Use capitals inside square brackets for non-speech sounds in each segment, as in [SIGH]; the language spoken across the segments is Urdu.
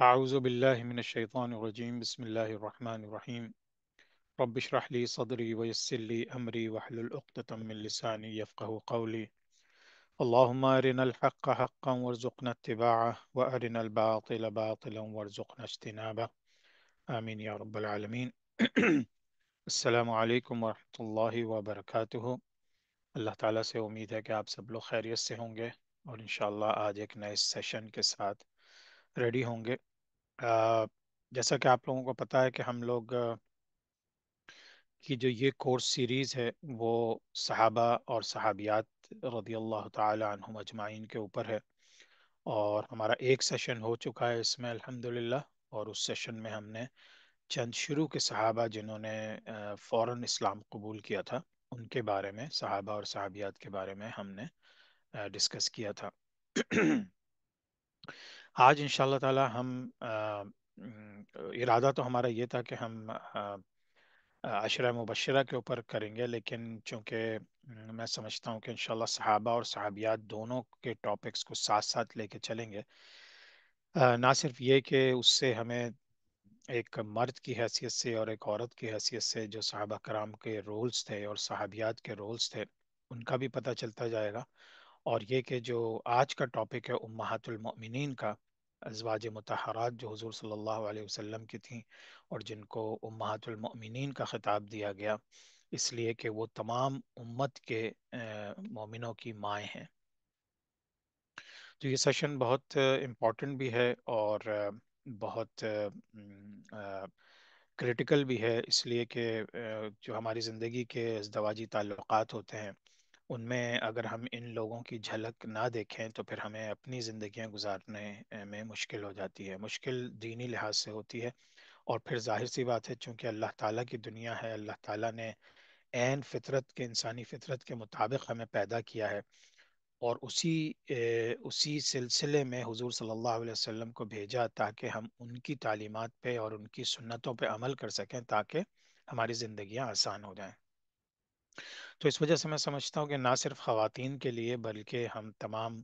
أعوذ بالله من الشيطان الرجيم بسم الله الرحمن الرحيم رب اشرح لي صدري ويسر لي أمري واحلل عقدة من لساني يفقه قولي اللهم أرنا الحق حقا وارزقنا اتباعه وأرنا الباطل باطلا وارزقنا اجتنابه آمين يا رب العالمين [CLEARS THROAT] السلام عليكم ورحمة الله وبركاته سے امید ہے کہ آپ سب لوگ خیریت سے ہوں گے اور انشاءاللہ آج ایک نئے سیشن کے ساتھ ریڈی ہوں گے جیسا کہ آپ لوگوں کو پتہ ہے کہ ہم لوگ کی جو یہ کورس سیریز ہے وہ صحابہ اور صحابیات رضی اللہ تعالی عنہم اجمعین کے اوپر ہے اور ہمارا ایک سیشن ہو چکا ہے اس میں الحمدللہ اور اس سیشن میں ہم نے چند شروع کے صحابہ جنہوں نے فوراً اسلام قبول کیا تھا ان کے بارے میں صحابہ اور صحابیات کے بارے میں ہم نے ڈسکس کیا تھا [CLEARS THROAT] آج ان شاء اللہ تعالیٰ ہم ارادہ تو ہمارا یہ تھا کہ ہم عشرہ مبشرہ کے اوپر کریں گے لیکن چونکہ میں سمجھتا ہوں کہ انشاءاللہ صحابہ اور صحابیات دونوں کے ٹاپکس کو ساتھ ساتھ لے کے چلیں گے نہ صرف یہ کہ اس سے ہمیں ایک مرد کی حیثیت سے اور ایک عورت کی حیثیت سے جو صحابہ کرام کے رولز تھے اور صحابیات کے رولز تھے ان کا بھی پتہ چلتا جائے گا اور یہ کہ جو آج کا ٹاپک ہے امہات المؤمنین کا ازواج متحرات جو حضور صلی اللہ علیہ وسلم کی تھیں اور جن کو امہات المؤمنین کا خطاب دیا گیا اس لیے کہ وہ تمام امت کے مومنوں کی مائیں ہیں تو یہ سیشن بہت امپورٹنٹ بھی ہے اور بہت کریٹیکل بھی ہے اس لیے کہ جو ہماری زندگی کے ازدواجی تعلقات ہوتے ہیں ان میں اگر ہم ان لوگوں کی جھلک نہ دیکھیں تو پھر ہمیں اپنی زندگیاں گزارنے میں مشکل ہو جاتی ہے مشکل دینی لحاظ سے ہوتی ہے اور پھر ظاہر سی بات ہے چونکہ اللہ تعالیٰ کی دنیا ہے اللہ تعالیٰ نے عین فطرت کے انسانی فطرت کے مطابق ہمیں پیدا کیا ہے اور اسی اسی سلسلے میں حضور صلی اللہ علیہ وسلم کو بھیجا تاکہ ہم ان کی تعلیمات پہ اور ان کی سنتوں پہ عمل کر سکیں تاکہ ہماری زندگیاں آسان ہو جائیں تو اس وجہ سے میں سمجھتا ہوں کہ نہ صرف خواتین کے لیے بلکہ ہم تمام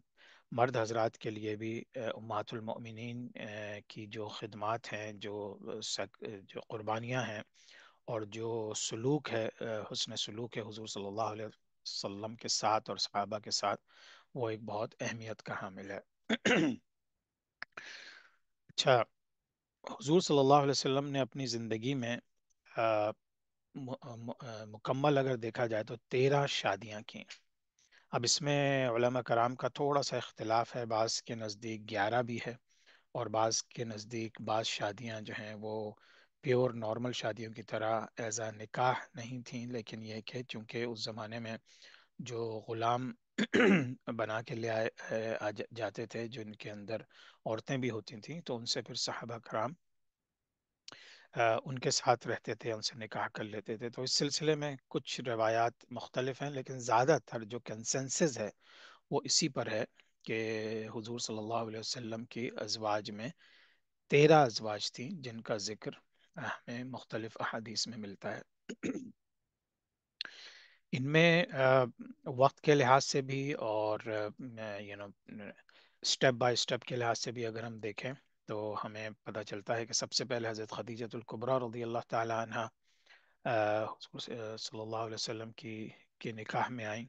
مرد حضرات کے لیے بھی امات المؤمنین کی جو خدمات ہیں جو سک جو قربانیاں ہیں اور جو سلوک ہے حسن سلوک ہے حضور صلی اللہ علیہ وسلم کے ساتھ اور صحابہ کے ساتھ وہ ایک بہت اہمیت کا حامل ہے اچھا حضور صلی اللہ علیہ وسلم نے اپنی زندگی میں مکمل اگر دیکھا جائے تو تیرہ شادیاں کی اب اس میں علماء کرام کا تھوڑا سا اختلاف ہے بعض کے نزدیک گیارہ بھی ہے اور بعض کے نزدیک بعض شادیاں جو ہیں وہ پیور نارمل شادیوں کی طرح ایز اے نکاح نہیں تھیں لیکن یہ کہ چونکہ اس زمانے میں جو غلام [CLEARS THROAT] بنا کے لے آئے جاتے تھے جن کے اندر عورتیں بھی ہوتی تھیں تو ان سے پھر صحابہ کرام ان کے ساتھ رہتے تھے ان سے نکاح کر لیتے تھے تو اس سلسلے میں کچھ روایات مختلف ہیں لیکن زیادہ تر جو کنسنسز ہے وہ اسی پر ہے کہ حضور صلی اللہ علیہ وسلم کی ازواج میں تیرہ ازواج تھیں جن کا ذکر ہمیں مختلف احادیث میں ملتا ہے ان میں وقت کے لحاظ سے بھی اور نو اسٹیپ بائی اسٹیپ کے لحاظ سے بھی اگر ہم دیکھیں تو ہمیں پتہ چلتا ہے کہ سب سے پہلے حضرت خدیجت القبر رضی اللہ تعالیٰ عنہ صلی اللہ علیہ وسلم کی کے نکاح میں آئیں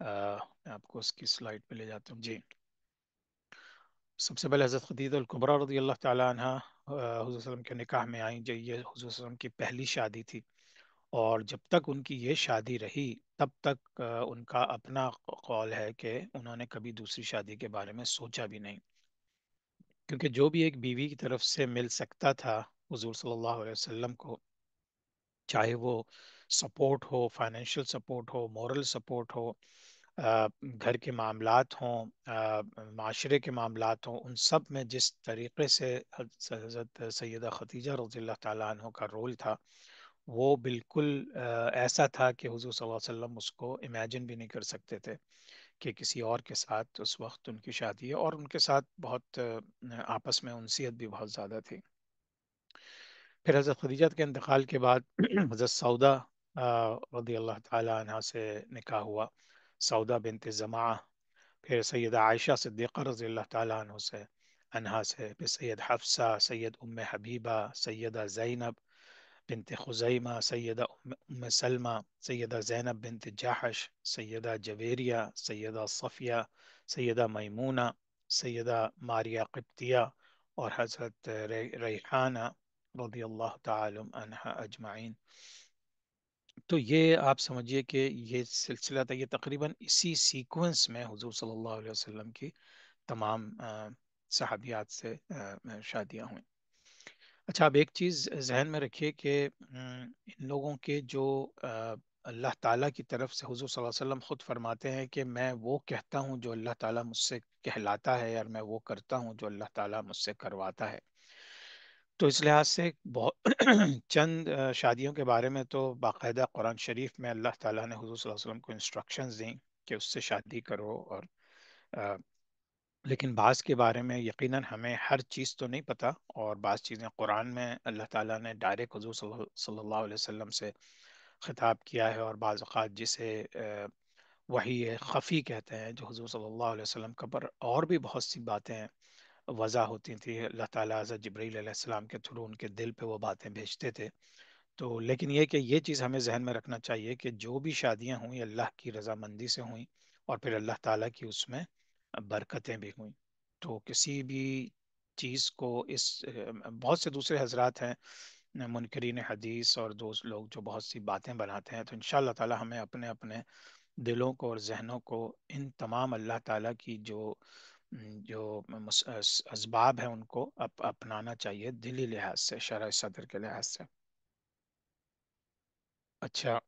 میں آپ کو اس کی سلائٹ پہ لے جاتا ہوں جی سب سے پہلے حضرت خدیت القبر رضی اللہ تعالیٰ عنہ حضور علیہ وسلم کے نکاح میں آئیں جو یہ حضور علیہ وسلم کی پہلی شادی تھی اور جب تک ان کی یہ شادی رہی تب تک ان کا اپنا قول ہے کہ انہوں نے کبھی دوسری شادی کے بارے میں سوچا بھی نہیں کیونکہ جو بھی ایک بیوی کی طرف سے مل سکتا تھا حضور صلی اللہ علیہ وسلم کو چاہے وہ سپورٹ ہو فائنینشیل سپورٹ ہو مورل سپورٹ ہو گھر کے معاملات ہوں معاشرے کے معاملات ہوں ان سب میں جس طریقے سے حضرت سیدہ خدیجہ رضی اللہ تعالیٰ عنہ کا رول تھا وہ بالکل ایسا تھا کہ حضور صلی اللہ علیہ وسلم اس کو امیجن بھی نہیں کر سکتے تھے کہ کسی اور کے ساتھ اس وقت ان کی شادی ہے اور ان کے ساتھ بہت آپس میں انسیت بھی بہت زیادہ تھی پھر حضرت خدیجت کے انتقال کے بعد [CLEARS THROAT] حضرت سودا رضی اللہ تعالیٰ عنہ سے نکاح ہوا سعودہ بنتظما پھر سید عائشہ صدیقہ رضی اللہ تعالیٰ عنہ سے انہا سے پھر سید حفصہ سید ام حبیبہ سیدہ زینب بنت خزيمة سيدة أم سلمة سيدة زينب بنت جاحش سيدة جبيريا سيدة صفية سيدة ميمونة سيدة ماريا قبطية وحضرت ريحانة رضي الله تعالى عنها أجمعين تو یہ آپ سمجھئے کہ یہ سلسلہ تھا یہ تقریباً اسی سیکوینس میں حضور صلی اللہ علیہ وسلم کی تمام صحابیات سے شادیاں ہوئیں اچھا آپ ایک چیز ذہن میں رکھیے کہ ان لوگوں کے جو اللہ تعالیٰ کی طرف سے حضور صلی اللہ علیہ وسلم خود فرماتے ہیں کہ میں وہ کہتا ہوں جو اللہ تعالیٰ مجھ سے کہلاتا ہے اور میں وہ کرتا ہوں جو اللہ تعالیٰ مجھ سے کرواتا ہے تو اس لحاظ سے بہت [CLEARS THROAT] چند شادیوں کے بارے میں تو باقاعدہ قرآن شریف میں اللہ تعالیٰ نے حضور صلی اللہ علیہ وسلم کو انسٹرکشنز دیں کہ اس سے شادی کرو اور لیکن بعض کے بارے میں یقیناً ہمیں ہر چیز تو نہیں پتہ اور بعض چیزیں قرآن میں اللہ تعالیٰ نے ڈائریکٹ حضور صلی اللہ علیہ وسلم سے خطاب کیا ہے اور بعض اوقات جسے وہی خفی کہتے ہیں جو حضور صلی اللہ علیہ وسلم کا پر اور بھی بہت سی باتیں وضع ہوتی تھیں اللہ تعالیٰ جبریل علیہ السلام کے تھرو ان کے دل پہ وہ باتیں بھیجتے تھے تو لیکن یہ کہ یہ چیز ہمیں ذہن میں رکھنا چاہیے کہ جو بھی شادیاں ہوئیں اللہ کی رضامندی سے ہوئیں اور پھر اللہ تعالیٰ کی اس میں برکتیں بھی ہوئیں تو کسی بھی چیز کو اس بہت سے دوسرے حضرات ہیں منکرین حدیث اور دوست لوگ جو بہت سی باتیں بناتے ہیں تو ان شاء اللہ تعالیٰ ہمیں اپنے اپنے دلوں کو اور ذہنوں کو ان تمام اللہ تعالیٰ کی جو جو اسباب ہیں ان کو اپنانا چاہیے دلی لحاظ سے شرح صدر کے لحاظ سے اچھا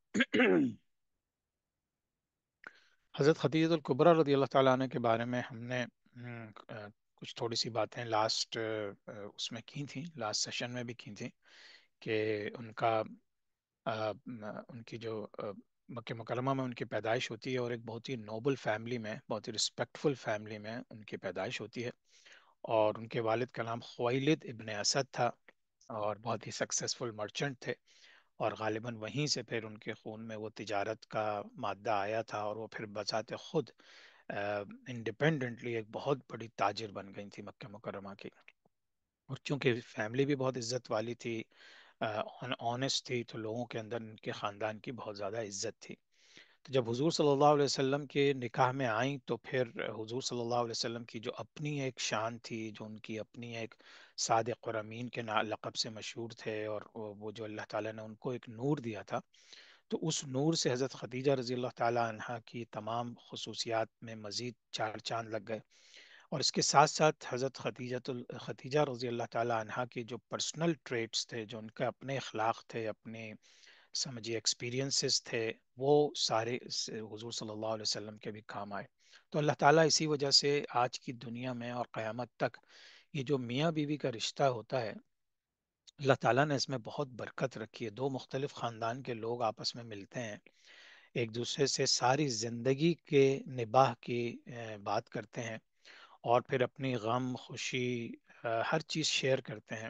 حضرت حدیت القبر رضی اللہ تعالیٰ عنہ کے بارے میں ہم نے کچھ تھوڑی سی باتیں لاسٹ اس میں کی تھیں لاسٹ سیشن میں بھی کی تھیں کہ ان کا ان کی جو مکہ مکرمہ میں ان کی پیدائش ہوتی ہے اور ایک بہت ہی نوبل فیملی میں بہت ہی رسپیکٹفل فیملی میں ان کی پیدائش ہوتی ہے اور ان کے والد کا نام خویلد ابن اسد تھا اور بہت ہی سکسیزفل مرچنٹ تھے اور غالباً وہیں سے پھر ان کے خون میں وہ تجارت کا مادہ آیا تھا اور وہ پھر بذات خود انڈیپینڈنٹلی ایک بہت بڑی تاجر بن گئی تھی مکہ مکرمہ کی اور چونکہ فیملی بھی بہت عزت والی تھی آنیسٹ تھی تو لوگوں کے اندر ان کے خاندان کی بہت زیادہ عزت تھی تو جب حضور صلی اللہ علیہ وسلم کے نکاح میں آئیں تو پھر حضور صلی اللہ علیہ وسلم کی جو اپنی ایک شان تھی جو ان کی اپنی ایک صادق اور امین کے نا لقب سے مشہور تھے اور وہ جو اللہ تعالیٰ نے ان کو ایک نور دیا تھا تو اس نور سے حضرت خدیجہ رضی اللہ تعالیٰ عنہ کی تمام خصوصیات میں مزید چار چاند لگ گئے اور اس کے ساتھ ساتھ حضرت خدیجہ خدیجہ رضی اللہ تعالیٰ عنہ کے جو پرسنل ٹریٹس تھے جو ان کے اپنے اخلاق تھے اپنے سمجھیے ایکسپیرینسز تھے وہ سارے حضور صلی اللہ علیہ وسلم کے بھی کام آئے تو اللہ تعالیٰ اسی وجہ سے آج کی دنیا میں اور قیامت تک یہ جو میاں بیوی کا رشتہ ہوتا ہے اللہ تعالیٰ نے اس میں بہت برکت رکھی ہے دو مختلف خاندان کے لوگ آپس میں ملتے ہیں ایک دوسرے سے ساری زندگی کے نباہ کی بات کرتے ہیں اور پھر اپنی غم خوشی ہر چیز شیئر کرتے ہیں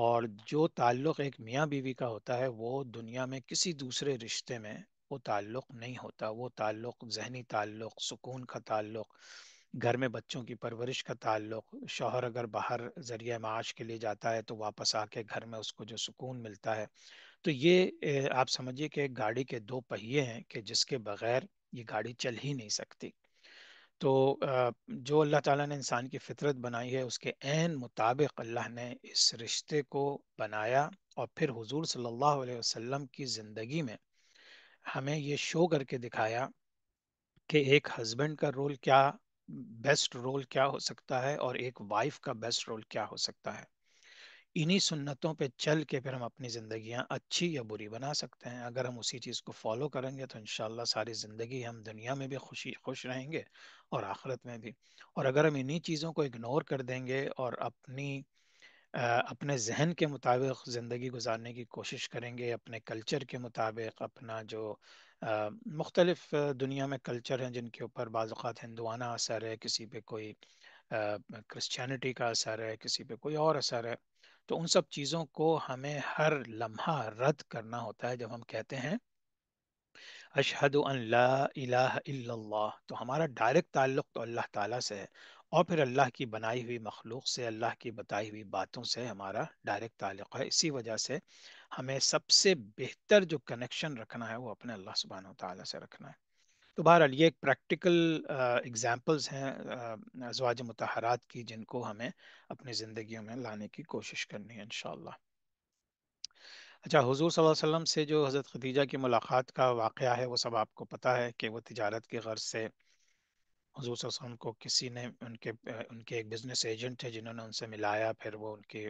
اور جو تعلق ایک میاں بیوی کا ہوتا ہے وہ دنیا میں کسی دوسرے رشتے میں وہ تعلق نہیں ہوتا وہ تعلق ذہنی تعلق سکون کا تعلق گھر میں بچوں کی پرورش کا تعلق شوہر اگر باہر ذریعہ معاش کے لیے جاتا ہے تو واپس آ کے گھر میں اس کو جو سکون ملتا ہے تو یہ آپ سمجھیے کہ گاڑی کے دو پہیے ہیں کہ جس کے بغیر یہ گاڑی چل ہی نہیں سکتی تو جو اللہ تعالیٰ نے انسان کی فطرت بنائی ہے اس کے عین مطابق اللہ نے اس رشتے کو بنایا اور پھر حضور صلی اللہ علیہ وسلم کی زندگی میں ہمیں یہ شو کر کے دکھایا کہ ایک ہسبینڈ کا رول کیا بیسٹ رول کیا ہو سکتا ہے اور ایک وائف کا بیسٹ رول کیا ہو سکتا ہے انہی سنتوں پہ چل کے پھر ہم اپنی زندگیاں اچھی یا بری بنا سکتے ہیں اگر ہم اسی چیز کو فالو کریں گے تو انشاءاللہ ساری زندگی ہم دنیا میں بھی خوشی خوش رہیں گے اور آخرت میں بھی اور اگر ہم انہی چیزوں کو اگنور کر دیں گے اور اپنی اپنے ذہن کے مطابق زندگی گزارنے کی کوشش کریں گے اپنے کلچر کے مطابق اپنا جو مختلف دنیا میں کلچر ہیں جن کے اوپر بعض اوقات ہندوانہ اثر ہے کسی پہ کوئی کرسچینٹی کا اثر ہے کسی پہ کوئی اور اثر ہے تو ان سب چیزوں کو ہمیں ہر لمحہ رد کرنا ہوتا ہے جب ہم کہتے ہیں اشحد لا الہ الا اللہ تو ہمارا ڈائریکٹ تعلق تو اللہ تعالیٰ سے ہے اور پھر اللہ کی بنائی ہوئی مخلوق سے اللہ کی بتائی ہوئی باتوں سے ہمارا ڈائریکٹ تعلق ہے اسی وجہ سے ہمیں سب سے بہتر جو کنیکشن رکھنا ہے وہ اپنے اللہ سبحانہ و تعالیٰ سے رکھنا ہے تو بہرحال یہ ایک پریکٹیکل ایگزامپلس ہیں ازواج متحرات کی جن کو ہمیں اپنی زندگیوں میں لانے کی کوشش کرنی ہے انشاءاللہ اچھا حضور صلی اللہ علیہ وسلم سے جو حضرت خدیجہ کی ملاقات کا واقعہ ہے وہ سب آپ کو پتہ ہے کہ وہ تجارت کی غرض سے حضور صلی اللہ علیہ وسلم کو کسی نے ان کے ان کے ایک بزنس ایجنٹ تھے جنہوں نے ان سے ملایا پھر وہ ان کی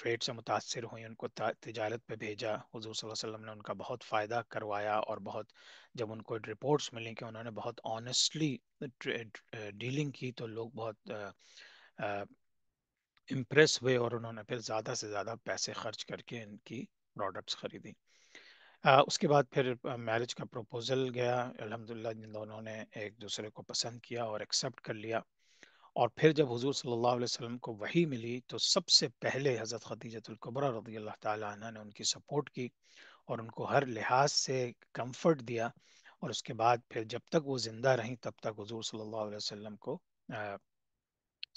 ٹریڈ سے متاثر ہوئیں ان کو تجارت پہ بھیجا حضور صلی اللہ علیہ وسلم نے ان کا بہت فائدہ کروایا اور بہت جب ان کو رپورٹس ملیں کہ انہوں نے بہت آنیسٹلی ڈیلنگ کی تو لوگ بہت امپریس ہوئے اور انہوں نے پھر زیادہ سے زیادہ پیسے خرچ کر کے ان کی پروڈکٹس خریدیں اس کے بعد پھر میرج کا پروپوزل گیا الحمد للہ جن دونوں نے ایک دوسرے کو پسند کیا اور ایکسیپٹ کر لیا اور پھر جب حضور صلی اللہ علیہ وسلم کو وہی ملی تو سب سے پہلے حضرت خدیجۃ القبر رضی اللہ تعالیٰ عنہ نے ان کی سپورٹ کی اور ان کو ہر لحاظ سے کمفرٹ دیا اور اس کے بعد پھر جب تک وہ زندہ رہیں تب تک حضور صلی اللہ علیہ وسلم کو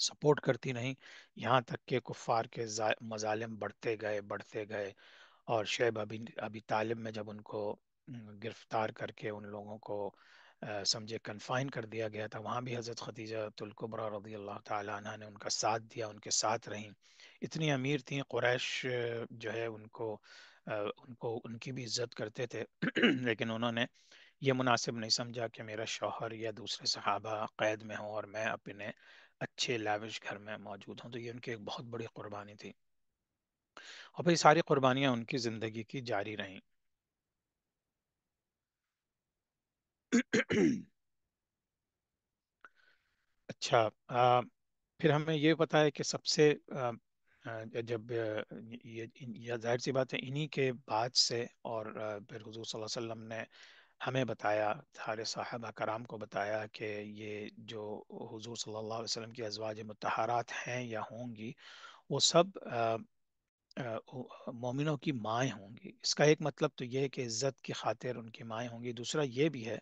سپورٹ کرتی رہیں یہاں تک کہ کفار کے مظالم بڑھتے گئے بڑھتے گئے اور شعیب ابھی ابھی طالب میں جب ان کو گرفتار کر کے ان لوگوں کو سمجھے کنفائن کر دیا گیا تھا وہاں بھی حضرت خدیجہ تلقمر رضی اللہ تعالیٰ عنہ نے ان کا ساتھ دیا ان کے ساتھ رہیں اتنی امیر تھیں قریش جو ہے ان کو ان کو ان کی بھی عزت کرتے تھے [CLEARS THROAT] لیکن انہوں نے یہ مناسب نہیں سمجھا کہ میرا شوہر یا دوسرے صحابہ قید میں ہوں اور میں اپنے اچھے لیوش گھر میں موجود ہوں تو یہ ان کی ایک بہت بڑی قربانی تھی اور پھر ساری قربانیاں ان کی زندگی کی جاری رہیں اچھا پھر ہمیں یہ پتا ہے کہ سب سے جب یہ ظاہر سی بات ہے انہی کے بعد سے اور پھر حضور صلی اللہ علیہ وسلم نے ہمیں بتایا سارے صاحبہ کرام کو بتایا کہ یہ جو حضور صلی اللہ علیہ وسلم کی ازواج متحرات ہیں یا ہوں گی وہ سب مومنوں کی مائیں ہوں گی اس کا ایک مطلب تو یہ ہے کہ عزت کی خاطر ان کی مائیں ہوں گی دوسرا یہ بھی ہے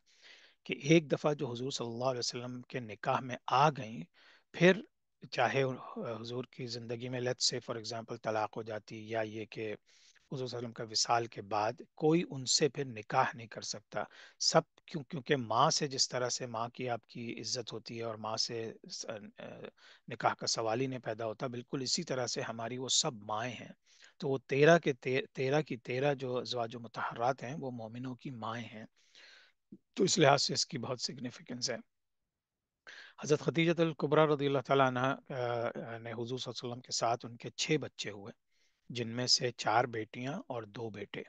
کہ ایک دفعہ جو حضور صلی اللہ علیہ وسلم کے نکاح میں آ گئیں پھر چاہے حضور کی زندگی میں لت سے فار ایگزامپل طلاق ہو جاتی یا یہ کہ حضور صلی اللہ علیہ وسلم کا وصال کے بعد کوئی ان سے پھر نکاح نہیں کر سکتا سب کیوں کیونکہ ماں سے جس طرح سے ماں کی آپ کی عزت ہوتی ہے اور ماں سے نکاح کا سوال ہی نہیں پیدا ہوتا بالکل اسی طرح سے ہماری وہ سب مائیں ہیں تو وہ تیرہ کے تیرہ کی تیرہ جو و متحرات ہیں وہ مومنوں کی مائیں ہیں تو اس لحاظ سے اس کی بہت سگنیفیکنس ہے حضرت خدیجت القبرہ رضی اللہ تعالیٰ عنہ نے حضور صلی اللہ علیہ وسلم کے ساتھ ان کے چھ بچے ہوئے جن میں سے چار بیٹیاں اور دو بیٹے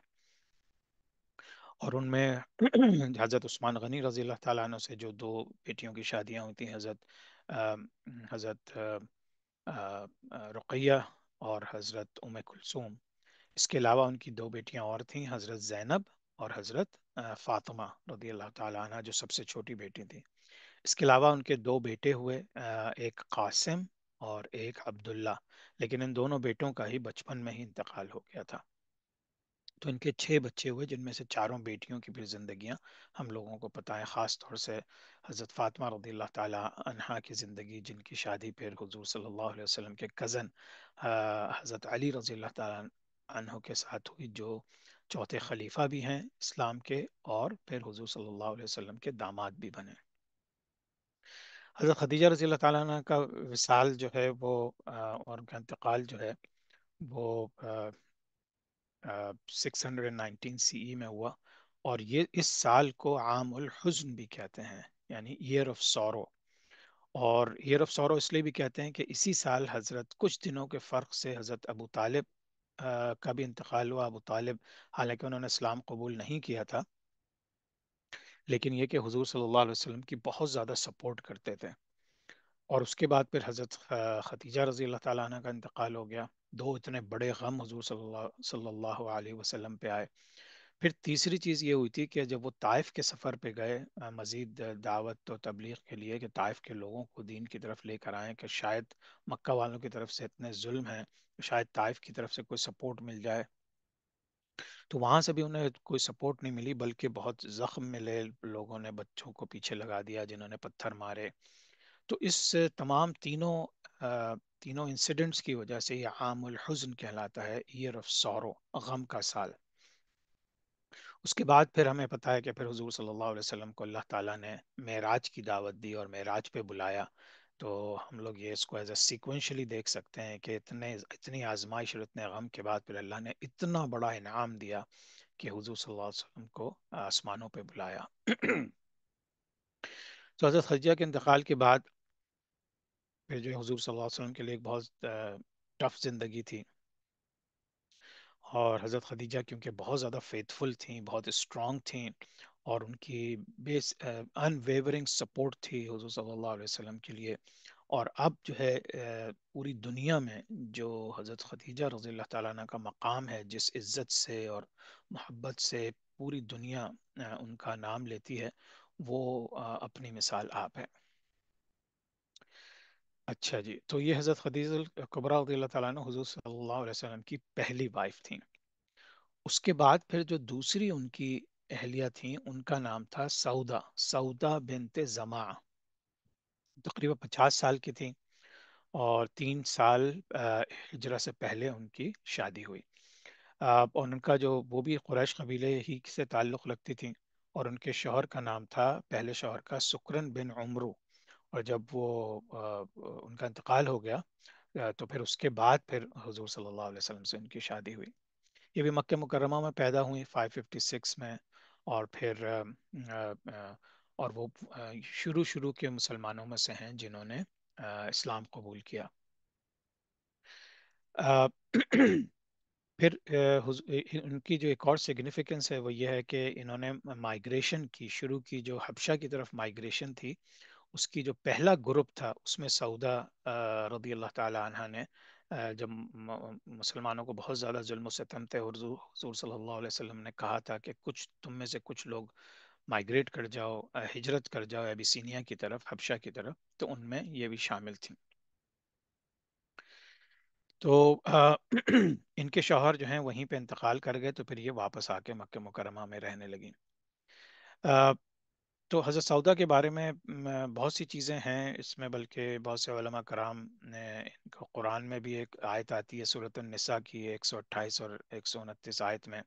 اور ان میں [CLEARS THROAT] حضرت عثمان غنی رضی اللہ تعالیٰ عنہ سے جو دو بیٹیوں کی شادیاں ہوئی تھیں حضرت حضرت رقیہ اور حضرت ام کلثوم اس کے علاوہ ان کی دو بیٹیاں اور تھیں حضرت زینب اور حضرت فاطمہ رضی اللہ تعالیٰ عنہ جو سب سے چھوٹی بیٹی تھیں اس کے علاوہ ان کے دو بیٹے ہوئے ایک قاسم اور ایک عبداللہ لیکن ان دونوں بیٹوں کا ہی بچپن میں ہی انتقال ہو گیا تھا تو ان کے چھ بچے ہوئے جن میں سے چاروں بیٹیوں کی پھر زندگیاں ہم لوگوں کو پتہ ہیں خاص طور سے حضرت فاطمہ رضی اللہ تعالیٰ عنہ کی زندگی جن کی شادی پھر حضور صلی اللہ علیہ وسلم کے کزن حضرت علی رضی اللہ تعالیٰ عنہ کے ساتھ ہوئی جو چوتھے خلیفہ بھی ہیں اسلام کے اور پھر حضور صلی اللہ علیہ وسلم کے داماد بھی بنے حضرت خدیجہ رضی اللہ تعالیٰ عنہ کا وصال جو ہے وہ اور ان کا انتقال جو ہے وہ six hundred nineteen C E میں ہوا اور یہ اس سال کو عام الحزن بھی کہتے ہیں یعنی ایئر آف سورو اور ایئر آف سورو اس لیے بھی کہتے ہیں کہ اسی سال حضرت کچھ دنوں کے فرق سے حضرت ابو طالب کا بھی انتقال ہوا ابو طالب حالانکہ انہوں نے اسلام قبول نہیں کیا تھا لیکن یہ کہ حضور صلی اللہ علیہ وسلم کی بہت زیادہ سپورٹ کرتے تھے اور اس کے بعد پھر حضرت ختیجہ رضی اللہ تعالیٰ عنہ کا انتقال ہو گیا دو اتنے بڑے غم حضور صلی اللہ صلی اللہ علیہ وسلم پہ آئے پھر تیسری چیز یہ ہوئی تھی کہ جب وہ طائف کے سفر پہ گئے مزید دعوت و تبلیغ کے لیے کہ طائف کے لوگوں کو دین کی طرف لے کر آئیں کہ شاید مکہ والوں کی طرف سے اتنے ظلم ہیں شاید طائف کی طرف سے کوئی سپورٹ مل جائے تو وہاں سے بھی انہیں کوئی سپورٹ نہیں ملی بلکہ بہت زخم ملے لوگوں نے بچوں کو پیچھے لگا دیا جنہوں نے پتھر مارے تو اس تمام تینوں تینوں انسیڈنٹس کی وجہ سے یہ عام الحزن کہلاتا ہے ایئر آف سورو غم کا سال اس کے بعد پھر ہمیں پتہ ہے کہ پھر حضور صلی اللہ علیہ وسلم کو اللہ تعالیٰ نے معراج کی دعوت دی اور معراج پہ بلایا تو ہم لوگ یہ اس کو ایز اے سیکوینشلی دیکھ سکتے ہیں کہ اتنے اتنی آزمائش اور اتنے غم کے بعد پھر اللہ نے اتنا بڑا انعام دیا کہ حضور صلی اللہ علیہ وسلم کو آسمانوں پہ بلایا تو حضرت حجیہ کے انتقال کے بعد پھر جو حضور صلی اللہ علیہ وسلم کے لیے ایک بہت ٹف زندگی تھی اور حضرت خدیجہ کیونکہ بہت زیادہ فیتھ فل تھیں بہت اسٹرانگ تھیں اور ان کی بیس ان ویورنگ سپورٹ تھی حضور صلی اللہ علیہ وسلم کے لیے اور اب جو ہے پوری دنیا میں جو حضرت خدیجہ رضی اللہ تعالیٰ عنہ کا مقام ہے جس عزت سے اور محبت سے پوری دنیا ان کا نام لیتی ہے وہ اپنی مثال آپ ہے اچھا جی تو یہ حضرت حدیث القبرا رضی اللہ تعالیٰ عنہ حضور صلی اللہ علیہ وسلم کی پہلی وائف تھیں اس کے بعد پھر جو دوسری ان کی اہلیہ تھیں ان کا نام تھا سعودا سعودا بنت زما تقریبا پچاس سال کی تھیں اور تین سال ہجرا سے پہلے ان کی شادی ہوئی اور ان کا جو وہ بھی قریش قبیلے ہی سے تعلق رکھتی تھیں اور ان کے شوہر کا نام تھا پہلے شوہر کا سکرن بن عمرو اور جب وہ ان کا انتقال ہو گیا تو پھر اس کے بعد پھر حضور صلی اللہ علیہ وسلم سے ان کی شادی ہوئی یہ بھی مکہ مکرمہ میں پیدا ہوئی 556 میں اور پھر اور وہ شروع شروع کے مسلمانوں میں سے ہیں جنہوں نے اسلام قبول کیا پھر ان کی جو ایک اور سگنیفیکنس ہے وہ یہ ہے کہ انہوں نے مائیگریشن کی شروع کی جو حبشہ کی طرف مائیگریشن تھی اس کی جو پہلا گروپ تھا اس میں سعودہ رضی اللہ تعالیٰ عنہ نے جب مسلمانوں کو بہت زیادہ ظلم و ستم تھے حضور حضور صلی اللہ علیہ وسلم نے کہا تھا کہ کچھ تم میں سے کچھ لوگ مائگریٹ کر جاؤ ہجرت کر جاؤ ایبسینیا کی طرف حبشہ کی طرف تو ان میں یہ بھی شامل تھیں تو [CLEARS THROAT] ان کے شوہر جو ہیں وہیں پہ انتقال کر گئے تو پھر یہ واپس آ کے مکہ مکرمہ میں رہنے لگیں تو حضرت سعودہ کے بارے میں بہت سی چیزیں ہیں اس میں بلکہ بہت سے علماء کرام نے قرآن میں بھی ایک آیت آتی ہے صورت النساء کی ایک سو اٹھائیس اور ایک سو انتیس آیت میں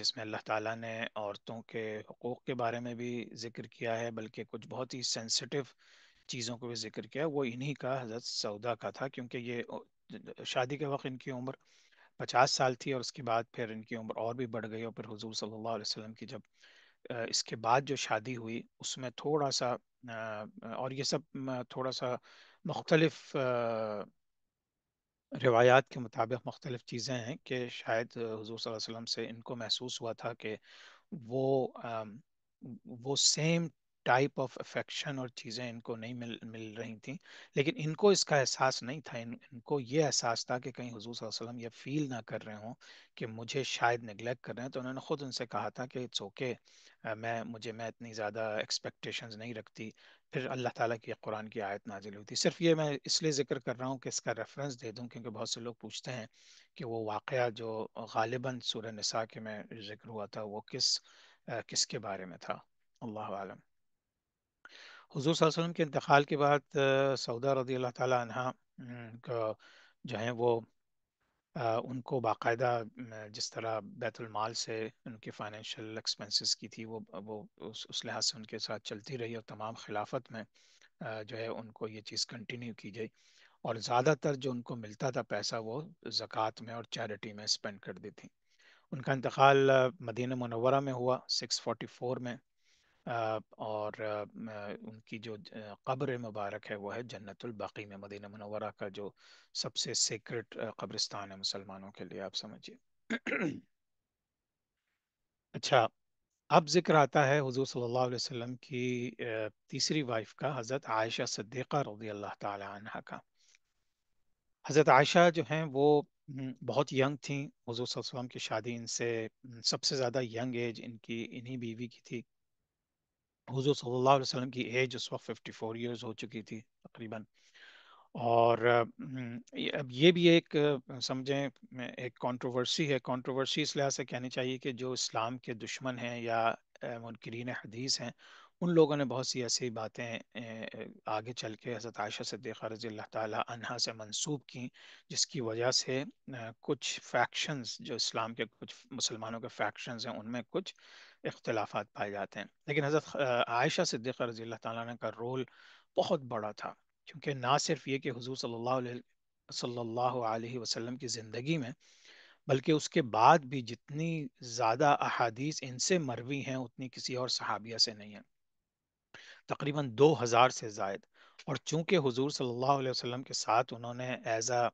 جس میں اللہ تعالیٰ نے عورتوں کے حقوق کے بارے میں بھی ذکر کیا ہے بلکہ کچھ بہت ہی سینسٹیو چیزوں کو بھی ذکر کیا وہ انہی کا حضرت سعودہ کا تھا کیونکہ یہ شادی کے وقت ان کی عمر پچاس سال تھی اور اس کے بعد پھر ان کی عمر اور بھی بڑھ گئی اور پھر حضور صلی اللہ علیہ وسلم کی جب اس کے بعد جو شادی ہوئی اس میں تھوڑا سا اور یہ سب تھوڑا سا مختلف روایات کے مطابق مختلف چیزیں ہیں کہ شاید حضور صلی اللہ علیہ وسلم سے ان کو محسوس ہوا تھا کہ وہ وہ سیم ٹائپ آف افیکشن اور چیزیں ان کو نہیں مل مل رہی تھیں لیکن ان کو اس کا احساس نہیں تھا ان ان کو یہ احساس تھا کہ کہیں حضور صلی اللہ علیہ وسلم یہ فیل نہ کر رہے ہوں کہ مجھے شاید نگلیکٹ کر رہے ہیں تو انہوں نے خود ان سے کہا تھا کہ اٹس اوکے میں مجھے میں اتنی زیادہ ایکسپیکٹیشنز نہیں رکھتی پھر اللہ تعالیٰ کی قرآن کی آیت نازل ہوتی صرف یہ میں اس لیے ذکر کر رہا ہوں کہ اس کا ریفرنس دے دوں کیونکہ بہت سے لوگ پوچھتے ہیں کہ وہ واقعہ جو غالباً سورہ نساء کے میں ذکر ہوا تھا وہ کس کس کے بارے میں تھا اللہ عالم حضور صلی اللہ علیہ وسلم کے انتقال کے بعد سعودہ رضی اللہ تعالیٰ عنہ کا جو ہیں وہ ان کو باقاعدہ جس طرح بیت المال سے ان کی فائنینشیل ایکسپینسز کی تھی وہ وہ اس لحاظ سے ان کے ساتھ چلتی رہی اور تمام خلافت میں جو ہے ان کو یہ چیز کنٹینیو کی گئی اور زیادہ تر جو ان کو ملتا تھا پیسہ وہ زکوٰۃ میں اور چیریٹی میں اسپینڈ کر دی تھی ان کا انتقال مدینہ منورہ میں ہوا سکس فورٹی فور میں اور ان کی جو قبر مبارک ہے وہ ہے جنت الباقی میں مدینہ منورہ کا جو سب سے سیکرٹ قبرستان ہے مسلمانوں کے لیے آپ سمجھیے [CLEARS THROAT] اچھا اب ذکر آتا ہے حضور صلی اللہ علیہ وسلم کی تیسری وائف کا حضرت عائشہ صدیقہ رضی اللہ تعالی عنہ کا حضرت عائشہ جو ہیں وہ بہت ینگ تھیں حضور صلی اللہ علیہ وسلم کی شادی ان سے سب سے زیادہ ینگ ایج ان کی انہی بیوی کی تھی حضور صلی اللہ علیہ وسلم کی ایج اس وقت 54 ایئرز ہو چکی تھی تقریباً اور اب یہ بھی ایک سمجھیں ایک کانٹروورسی ہے کانٹروورسی اس لحاظ سے کہنی چاہیے کہ جو اسلام کے دشمن ہیں یا منکرین حدیث ہیں ان لوگوں نے بہت سی ایسی باتیں آگے چل کے حضرت عائشہ صدیقہ رضی اللہ تعالیٰ عنہ سے منسوب کیں جس کی وجہ سے کچھ فیکشنز جو اسلام کے کچھ مسلمانوں کے فیکشنز ہیں ان میں کچھ اختلافات پائے جاتے ہیں لیکن حضرت عائشہ صدیقہ رضی اللہ تعالیٰ عنہ کا رول بہت بڑا تھا کیونکہ نہ صرف یہ کہ حضور صلی اللہ علیہ صلی اللہ علیہ وسلم کی زندگی میں بلکہ اس کے بعد بھی جتنی زیادہ احادیث ان سے مروی ہیں اتنی کسی اور صحابیہ سے نہیں ہیں تقریباً دو ہزار سے زائد اور چونکہ حضور صلی اللہ علیہ وسلم کے ساتھ انہوں نے as a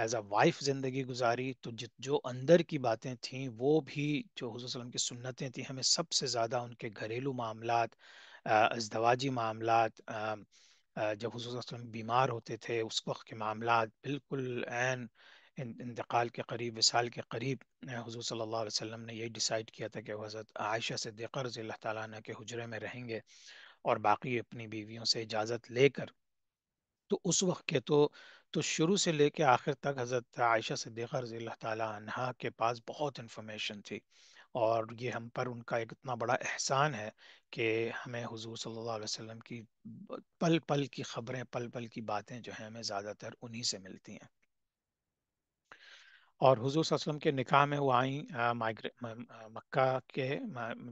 as a wife زندگی گزاری تو جت جو اندر کی باتیں تھیں وہ بھی جو حضور صلی اللہ علیہ وسلم کی سنتیں تھیں ہمیں سب سے زیادہ ان کے گھریلو معاملات ازدواجی معاملات جب حضور صلی اللہ علیہ وسلم بیمار ہوتے تھے اس وقت کے معاملات بالکل عین انتقال کے قریب وصال کے قریب حضور صلی اللہ علیہ وسلم نے یہی ڈیسائیڈ کیا تھا کہ حضرت عائشہ سے رضی اللہ تعالیٰ عنہ کے حجرے میں رہیں گے اور باقی اپنی بیویوں سے اجازت لے کر تو اس وقت کے تو تو شروع سے لے کے آخر تک حضرت عائشہ صدیقہ رضی اللہ تعالیٰ عنہ کے پاس بہت انفارمیشن تھی اور یہ ہم پر ان کا ایک اتنا بڑا احسان ہے کہ ہمیں حضور صلی اللہ علیہ وسلم کی پل پل کی خبریں پل پل کی باتیں جو ہیں ہمیں زیادہ تر انہی سے ملتی ہیں اور حضور صلی اللہ علیہ وسلم کے نکاح میں وہ آئیں مکہ کے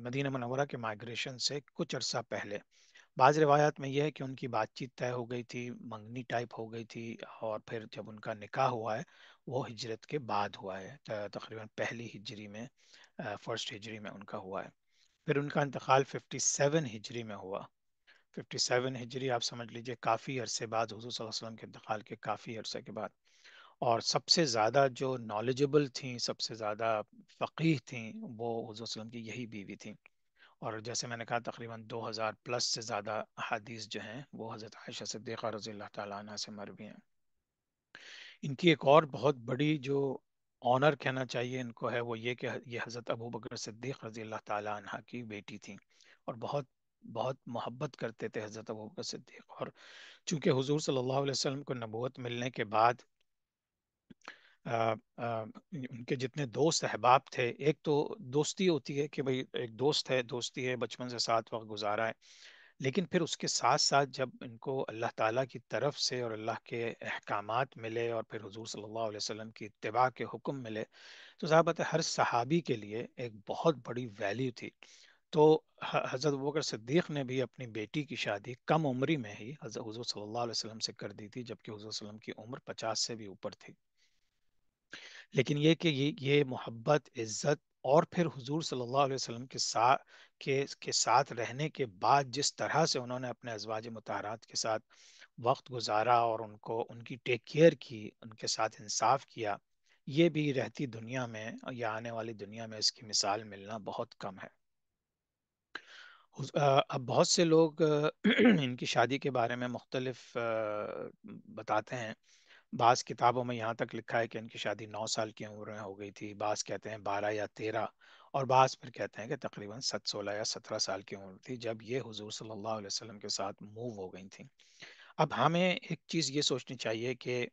مدینہ منورہ کے مائیگریشن سے کچھ عرصہ پہلے بعض روایات میں یہ ہے کہ ان کی بات چیت طے ہو گئی تھی منگنی ٹائپ ہو گئی تھی اور پھر جب ان کا نکاح ہوا ہے وہ ہجرت کے بعد ہوا ہے تقریباً پہلی ہجری میں فرسٹ ہجری میں ان کا ہوا ہے پھر ان کا انتقال 57 ہجری میں ہوا 57 ہجری آپ سمجھ لیجئے کافی عرصے بعد حضور صلی اللہ علیہ وسلم کے انتقال کے کافی عرصے کے بعد اور سب سے زیادہ جو نالجبل تھیں سب سے زیادہ فقیح تھیں وہ حضور صلی اللہ علیہ وسلم کی یہی بیوی تھیں اور جیسے میں نے کہا تقریباً دو ہزار پلس سے زیادہ حدیث جو ہیں وہ حضرت عائشہ صدیقہ رضی اللہ تعالیٰ عنہ سے مروی ہیں ان کی ایک اور بہت بڑی جو آنر کہنا چاہیے ان کو ہے وہ یہ کہ یہ حضرت ابو بکر صدیق رضی اللہ تعالیٰ عنہ کی بیٹی تھیں اور بہت بہت محبت کرتے تھے حضرت ابو بکر صدیق اور چونکہ حضور صلی اللہ علیہ وسلم کو نبوت ملنے کے بعد ان کے جتنے دوست احباب تھے ایک تو دوستی ہوتی ہے کہ بھائی ایک دوست ہے دوستی ہے بچپن سے ساتھ وقت گزارا ہے لیکن پھر اس کے ساتھ ساتھ جب ان کو اللہ تعالیٰ کی طرف سے اور اللہ کے احکامات ملے اور پھر حضور صلی اللہ علیہ وسلم کی اتباع کے حکم ملے تو زیادہ ہر صحابی کے لیے ایک بہت بڑی ویلیو تھی تو حضرت بکر صدیق نے بھی اپنی بیٹی کی شادی کم عمری میں ہی حضرت حضور صلی اللہ علیہ وسلم سے کر دی تھی جبکہ حضور صلی اللہ علیہ وسلم کی عمر پچاس سے بھی اوپر تھی لیکن یہ کہ یہ محبت عزت اور پھر حضور صلی اللہ علیہ وسلم کے ساتھ کے ساتھ رہنے کے بعد جس طرح سے انہوں نے اپنے ازواج متحرات کے ساتھ وقت گزارا اور ان کو ان کی ٹیک کیئر کی ان کے ساتھ انصاف کیا یہ بھی رہتی دنیا میں یا آنے والی دنیا میں اس کی مثال ملنا بہت کم ہے اب بہت سے لوگ [CLEARS THROAT] ان کی شادی کے بارے میں مختلف بتاتے ہیں بعض کتابوں میں یہاں تک لکھا ہے کہ ان کی شادی نو سال کی عمر میں ہو گئی تھی بعض کہتے ہیں بارہ یا تیرہ اور بعض پھر کہتے ہیں کہ تقریباً ست سولہ یا سترہ سال کی عمر تھی جب یہ حضور صلی اللہ علیہ وسلم کے ساتھ موو ہو گئی تھیں اب ہمیں ایک چیز یہ سوچنی چاہیے کہ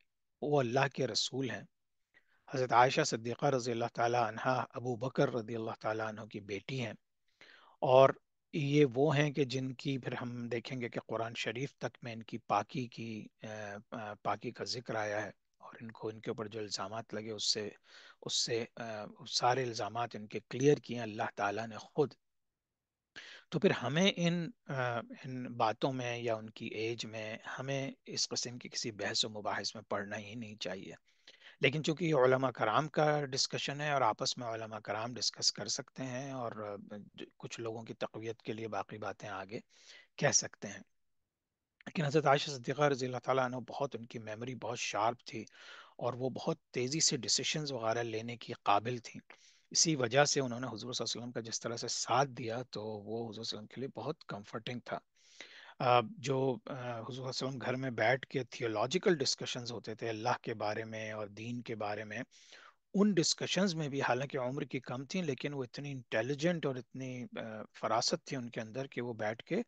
وہ اللہ کے رسول ہیں حضرت عائشہ صدیقہ رضی اللہ تعالیٰ عنہ ابو بکر رضی اللہ تعالیٰ عنہ کی بیٹی ہیں اور یہ وہ ہیں کہ جن کی پھر ہم دیکھیں گے کہ قرآن شریف تک میں ان کی پاکی کی پاکی کا ذکر آیا ہے اور ان کو ان کے اوپر جو الزامات لگے اس سے اس سے سارے الزامات ان کے کلیئر کیے ہیں اللہ تعالیٰ نے خود تو پھر ہمیں ان ان باتوں میں یا ان کی ایج میں ہمیں اس قسم کی کسی بحث و مباحث میں پڑھنا ہی نہیں چاہیے لیکن چونکہ علماء کرام کا ڈسکشن ہے اور آپس میں علماء کرام ڈسکس کر سکتے ہیں اور کچھ لوگوں کی تقویت کے لیے باقی باتیں آگے کہہ سکتے ہیں لیکن حضرت عائشہ صدیقہ رضی اللہ تعالیٰ عنہ بہت ان کی میموری بہت شارپ تھی اور وہ بہت تیزی سے ڈسیشنز وغیرہ لینے کی قابل تھیں اسی وجہ سے انہوں نے حضور صلی اللہ علیہ وسلم کا جس طرح سے ساتھ دیا تو وہ حضور صلی اللہ علیہ وسلم کے لیے بہت کمفرٹنگ تھا جو حضور صلی اللہ علیہ وسلم گھر میں بیٹھ کے تھیولوجیکل ڈسکشنز ہوتے تھے اللہ کے بارے میں اور دین کے بارے میں ان ڈسکشنز میں بھی حالانکہ عمر کی کم تھیں لیکن وہ اتنی انٹیلیجنٹ اور اتنی فراست تھی ان کے اندر کہ وہ بیٹھ کے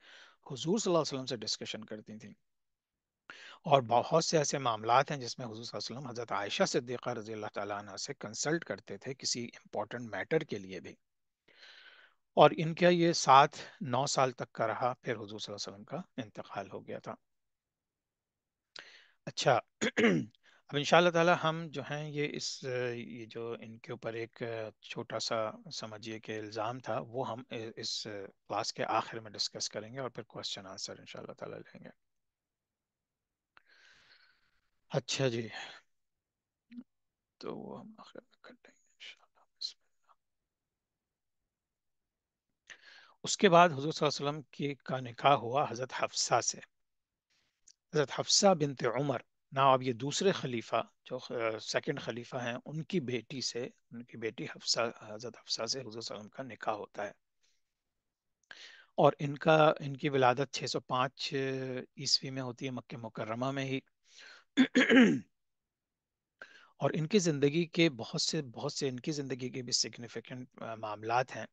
حضور صلی اللہ علیہ وسلم سے ڈسکشن کرتی تھیں اور بہت سے ایسے معاملات ہیں جس میں حضور صلی اللہ علیہ وسلم حضرت عائشہ صدیقہ رضی اللہ تعالیٰ عنہ سے کنسلٹ کرتے تھے کسی امپورٹنٹ میٹر کے لیے بھی اور ان کا یہ ساتھ نو سال تک کا رہا پھر حضور صلی اللہ علیہ وسلم کا انتقال ہو گیا تھا اچھا اب ان شاء اللہ تعالیٰ ہم جو ہیں یہ اس یہ جو ان کے اوپر ایک چھوٹا سا سمجھیے کہ الزام تھا وہ ہم اس کلاس کے آخر میں ڈسکس کریں گے اور پھر کوشچن آنسر ان شاء اللہ تعالیٰ لیں گے اچھا جی تو وہ ہم اس کے بعد حضور صلی اللہ علیہ وسلم کی کا نکاح ہوا حضرت حفصہ سے حضرت حفصہ بنت عمر نا اب یہ دوسرے خلیفہ جو سیکنڈ خلیفہ ہیں ان کی بیٹی سے ان کی بیٹی حفصہ حضرت حفصہ سے حضور صلی اللہ علیہ وسلم کا نکاح ہوتا ہے اور ان کا ان کی ولادت 605 سو پانچ عیسوی میں ہوتی ہے مکہ مکرمہ میں ہی اور ان کی زندگی کے بہت سے بہت سے ان کی زندگی کے بھی سگنیفیکنٹ معاملات ہیں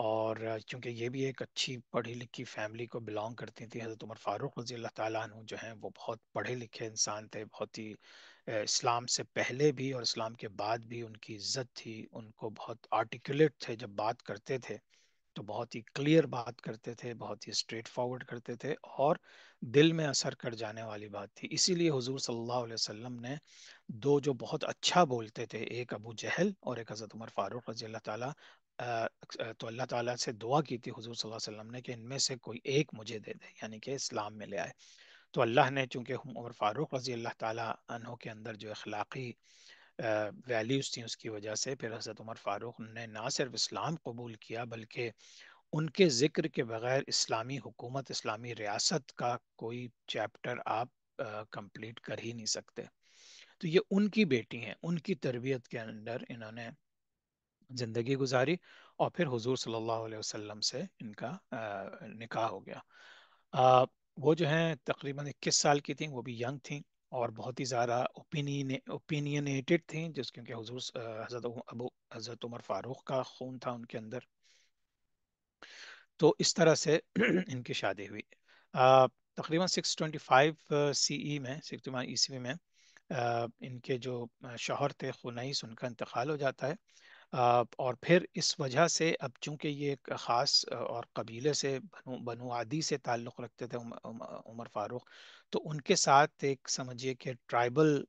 اور چونکہ یہ بھی ایک اچھی پڑھی لکھی فیملی کو بلانگ کرتی تھی حضرت عمر فاروق رضی اللہ تعالیٰ عنہ جو ہیں وہ بہت پڑھے لکھے انسان تھے بہت ہی اسلام سے پہلے بھی اور اسلام کے بعد بھی ان کی عزت تھی ان کو بہت آرٹیکولیٹ تھے جب بات کرتے تھے تو بہت ہی کلیئر بات کرتے تھے بہت ہی اسٹریٹ فارورڈ کرتے تھے اور دل میں اثر کر جانے والی بات تھی اسی لیے حضور صلی اللہ علیہ وسلم نے دو جو بہت اچھا بولتے تھے ایک ابو جہل اور ایک حضرت عمر فاروق رضی اللہ تعالیٰ تو اللہ تعالیٰ سے دعا کی تھی حضور صلی اللہ علیہ وسلم نے کہ ان میں سے کوئی ایک مجھے دے دے یعنی کہ اسلام میں لے آئے تو اللہ نے چونکہ عمر فاروق رضی اللہ تعالیٰ انہوں کے اندر جو اخلاقی ویلیوز تھیں اس کی وجہ سے پھر حضرت عمر فاروق نے نہ صرف اسلام قبول کیا بلکہ ان کے ذکر کے بغیر اسلامی حکومت اسلامی ریاست کا کوئی چیپٹر آپ کمپلیٹ کر ہی نہیں سکتے تو یہ ان کی بیٹی ہیں ان کی تربیت کے اندر انہوں نے زندگی گزاری اور پھر حضور صلی اللہ علیہ وسلم سے ان کا نکاح ہو گیا وہ جو ہیں تقریباً اکیس سال کی تھیں وہ بھی ینگ تھیں اور بہت ہی زیادہ اوپینینیٹڈ تھیں جس کیونکہ حضور حضرت ابو حضرت عمر فاروق کا خون تھا ان کے اندر تو اس طرح سے [CLEARS THROAT] ان کی شادی ہوئی تقریباً six twenty five C E میں عیسوی میں ان کے جو شوہر تھے خنائس ان کا انتقال ہو جاتا ہے اور پھر اس وجہ سے اب چونکہ یہ ایک خاص اور قبیلے سے بنو عادی سے تعلق رکھتے تھے عمر فاروق تو ان کے ساتھ ایک سمجھیے کہ ٹرائبل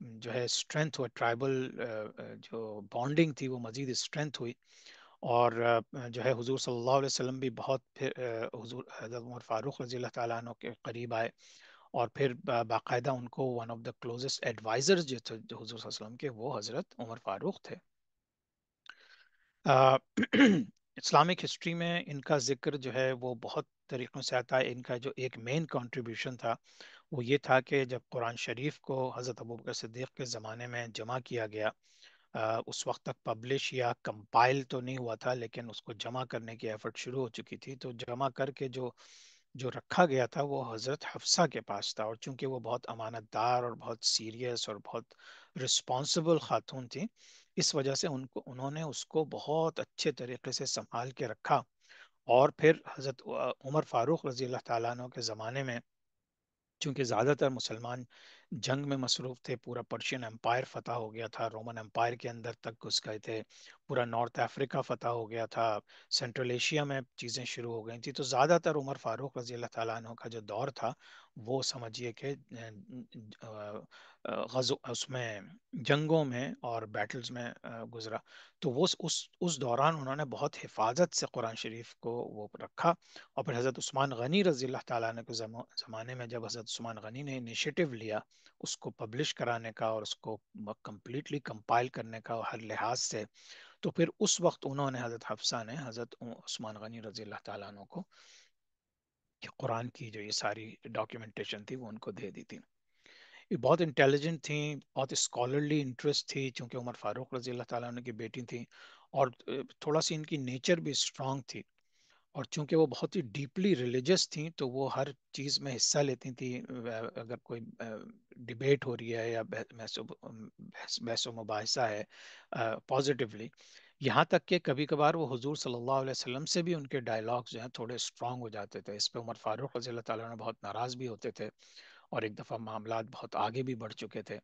جو ہے اسٹرینتھ ہوئے ٹرائبل جو بانڈنگ تھی وہ مزید اسٹرینتھ ہوئی اور جو ہے حضور صلی اللہ علیہ وسلم بھی بہت پھر حضور حضرت عمر فاروق رضی اللہ تعالیٰ عنہ کے قریب آئے اور پھر باقاعدہ ان کو one of the closest adviser جو تھے حضور صلی اللہ علیہ وسلم کے وہ حضرت عمر فاروق تھے [CLEARS THROAT] اسلامک ہسٹری میں ان کا ذکر جو ہے وہ بہت طریقوں سے آتا ہے ان کا جو ایک مین کنٹریبیوشن تھا وہ یہ تھا کہ جب قرآن شریف کو حضرت بکر صدیق کے زمانے میں جمع کیا گیا اس وقت تک پبلش یا کمپائل تو نہیں ہوا تھا لیکن اس کو جمع کرنے کی ایفرٹ شروع ہو چکی تھی تو جمع کر کے جو جو رکھا گیا تھا وہ حضرت حفصہ کے پاس تھا اور چونکہ وہ بہت امانت دار اور بہت سیریس اور بہت رسپانسبل خاتون تھیں اس وجہ سے ان کو انہوں نے اس کو بہت اچھے طریقے سے سنبھال کے رکھا اور پھر حضرت عمر فاروق رضی اللہ تعالیٰ عنہ کے زمانے میں چونکہ زیادہ تر مسلمان جنگ میں مصروف تھے پورا پرشین امپائر فتح ہو گیا تھا رومن امپائر کے اندر تک گھس گئے تھے پورا نارتھ افریقہ فتح ہو گیا تھا سینٹرل ایشیا میں چیزیں شروع ہو گئی تھیں تو زیادہ تر عمر فاروق رضی اللہ تعالیٰ عنہ کا جو دور تھا وہ سمجھیے کہ غز اس میں جنگوں میں اور بیٹلز میں گزرا تو وہ اس اس دوران انہوں نے بہت حفاظت سے قرآن شریف کو وہ رکھا اور پھر حضرت عثمان غنی رضی اللہ تعالیٰ عنہ کے زمانے میں جب حضرت عثمان غنی نے انیشیٹو لیا اس کو پبلش کرانے کا اور اس کو کمپلیٹلی کمپائل کرنے کا ہر لحاظ سے تو پھر اس وقت انہوں نے حضرت حفصہ نے حضرت عثمان غنی رضی اللہ تعالیٰ عنہ کو قرآن کی جو یہ ساری ڈاکیومنٹیشن تھی وہ ان کو دے دی تھی یہ بہت انٹیلیجنٹ تھیں بہت اسکالرلی انٹرسٹ تھی چونکہ عمر فاروق رضی اللہ تعالیٰ عنہ کی بیٹی تھیں اور تھوڑا سی ان کی نیچر بھی اسٹرانگ تھی اور چونکہ وہ بہت ہی ڈیپلی ریلیجس تھیں تو وہ ہر چیز میں حصہ لیتی تھیں اگر کوئی ڈبیٹ ہو رہی ہے یا بحث و مباحثہ ہے پازیٹیولی یہاں تک کہ کبھی کبھار وہ حضور صلی اللہ علیہ وسلم سے بھی ان کے ڈائلاگز جو ہیں تھوڑے اسٹرانگ ہو جاتے تھے اس پہ عمر فاروق رضی اللہ تعالیٰ نے بہت ناراض بھی ہوتے تھے اور ایک دفعہ معاملات بہت آگے بھی بڑھ چکے تھے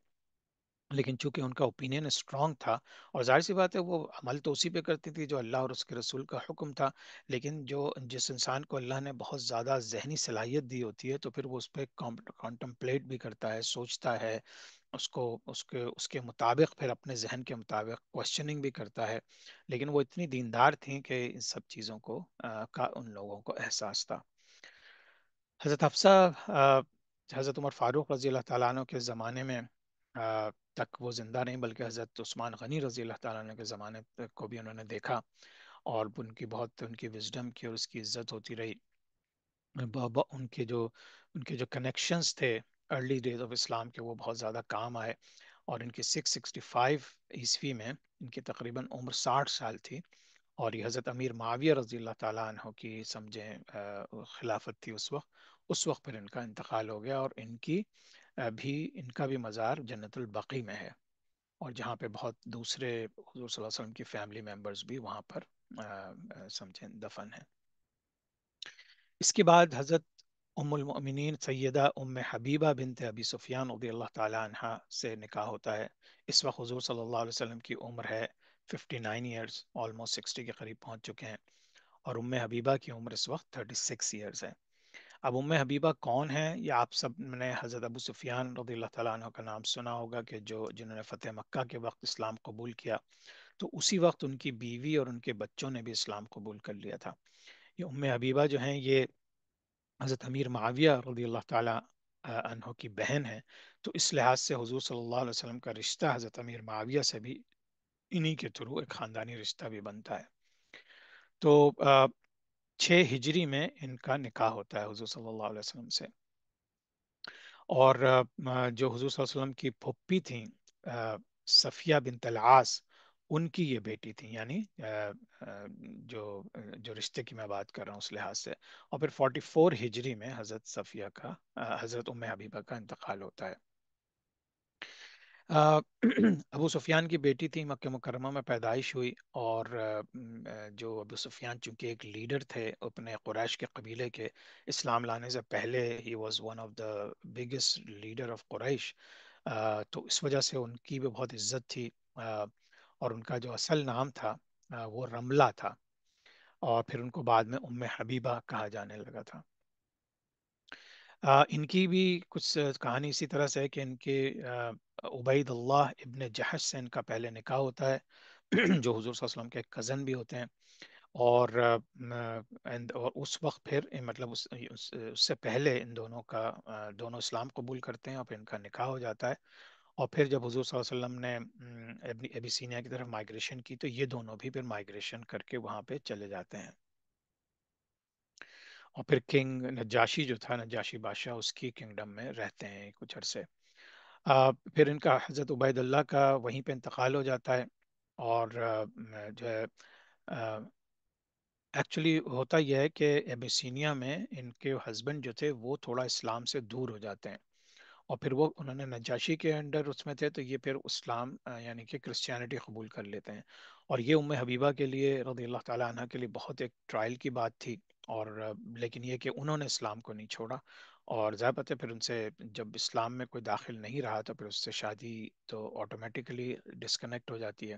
لیکن چونکہ ان کا اوپینین اسٹرانگ تھا اور ظاہر سی بات ہے وہ عمل تو اسی پہ کرتی تھی جو اللہ اور اس کے رسول کا حکم تھا لیکن جو جس انسان کو اللہ نے بہت زیادہ ذہنی صلاحیت دی ہوتی ہے تو پھر وہ اس پہ کانٹمپلیٹ بھی کرتا ہے سوچتا ہے اس کو اس کے اس کے مطابق پھر اپنے ذہن کے مطابق کوشچننگ بھی کرتا ہے لیکن وہ اتنی دیندار تھیں کہ ان سب چیزوں کو کا ان لوگوں کو احساس تھا حضرت حفصہ حضرت عمر فاروق رضی اللہ تعالیٰ عنہ کے زمانے میں تک وہ زندہ نہیں بلکہ حضرت عثمان غنی رضی اللہ تعالیٰ عنہ کے زمانے کو بھی انہوں نے دیکھا اور ان کی بہت ان کی وزڈم کی اور اس کی عزت ہوتی رہی بابا ان کے جو ان کے جو کنیکشنز تھے ارلی ڈیز آف اسلام کے وہ بہت زیادہ کام آئے اور ان کی سکس سکسٹی فائیو عیسوی میں ان کی تقریباً عمر ساٹھ سال تھی اور یہ حضرت امیر معاویہ رضی اللہ تعالیٰ عنہ کی سمجھیں خلافت تھی اس وقت اس وقت پھر ان کا انتقال ہو گیا اور ان کی بھی ان کا بھی مزار جنت البقی میں ہے اور جہاں پہ بہت دوسرے حضور صلی اللہ علیہ وسلم کی فیملی ممبرز بھی وہاں پر سمجھیں دفن ہیں اس کے بعد حضرت ام المؤمنین سیدہ ام حبیبہ بنت ابی سفیان رضی اللہ تعالیٰ عنہ سے نکاح ہوتا ہے اس وقت حضور صلی اللہ علیہ وسلم کی عمر ہے 59 نائن ایئرس آلموسٹ سکسٹی کے قریب پہنچ چکے ہیں اور ام حبیبہ کی عمر اس وقت 36 سکس ایئرس ہے اب ام حبیبہ کون ہیں یا آپ سب نے حضرت ابو سفیان رضی اللہ تعالیٰ عنہ کا نام سنا ہوگا کہ جو جنہوں نے فتح مکہ کے وقت اسلام قبول کیا تو اسی وقت ان کی بیوی اور ان کے بچوں نے بھی اسلام قبول کر لیا تھا یہ ام حبیبہ جو ہیں یہ حضرت امیر معاویہ رضی اللہ تعالیٰ عنہ کی بہن ہیں تو اس لحاظ سے حضور صلی اللہ علیہ وسلم کا رشتہ حضرت امیر معاویہ سے بھی انہی کے تھرو ایک خاندانی رشتہ بھی بنتا ہے تو چھ ہجری میں ان کا نکاح ہوتا ہے حضور صلی اللہ علیہ وسلم سے اور جو حضور صلی اللہ علیہ وسلم کی پھپی تھیں صفیہ بن تلعاس ان کی یہ بیٹی تھیں یعنی جو جو رشتے کی میں بات کر رہا ہوں اس لحاظ سے اور پھر 44 ہجری میں حضرت صفیہ کا حضرت ام حبیبہ کا انتقال ہوتا ہے [CLEARS THROAT] ابو سفیان کی بیٹی تھی مکہ مکرمہ میں پیدائش ہوئی اور جو ابو سفیان چونکہ ایک لیڈر تھے اپنے قریش کے قبیلے کے اسلام لانے سے پہلے ہی was one of the biggest leader of Quraysh تو اس وجہ سے ان کی بھی بہت عزت تھی اور ان کا جو اصل نام تھا وہ رملہ تھا اور پھر ان کو بعد میں ام حبیبہ کہا جانے لگا تھا ان کی بھی کچھ کہانی اسی طرح سے ہے کہ ان کے عبید اللہ ابن جہش سے ان کا پہلے نکاح ہوتا ہے جو حضور صلی اللہ علیہ وسلم کے ایک کزن بھی ہوتے ہیں اور اور اس وقت پھر مطلب اس اس سے پہلے ان دونوں کا دونوں اسلام قبول کرتے ہیں اور پھر ان کا نکاح ہو جاتا ہے اور پھر جب حضور صلی اللہ علیہ وسلم نے ابی سینیا کی طرف مائیگریشن کی تو یہ دونوں بھی پھر مائیگریشن کر کے وہاں پہ چلے جاتے ہیں اور پھر کنگ نجاشی جو تھا نجاشی بادشاہ اس کی کنگڈم میں رہتے ہیں کچھ عرصے پھر ان کا حضرت عبید اللہ کا وہیں پہ انتقال ہو جاتا ہے اور جو ہے ایکچولی ہوتا یہ ہے کہ ایبسینیا میں ان کے ہسبینڈ جو تھے وہ تھوڑا اسلام سے دور ہو جاتے ہیں اور پھر وہ انہوں نے نجاشی کے انڈر اس میں تھے تو یہ پھر اسلام یعنی کہ کرسچینٹی قبول کر لیتے ہیں اور یہ ام حبیبہ کے لیے رضی اللہ تعالیٰ عنہ کے لیے بہت ایک ٹرائل کی بات تھی اور لیکن یہ کہ انہوں نے اسلام کو نہیں چھوڑا اور ضائع پتہ پھر ان سے جب اسلام میں کوئی داخل نہیں رہا تو پھر اس سے شادی تو آٹومیٹکلی ڈسکنیکٹ ہو جاتی ہے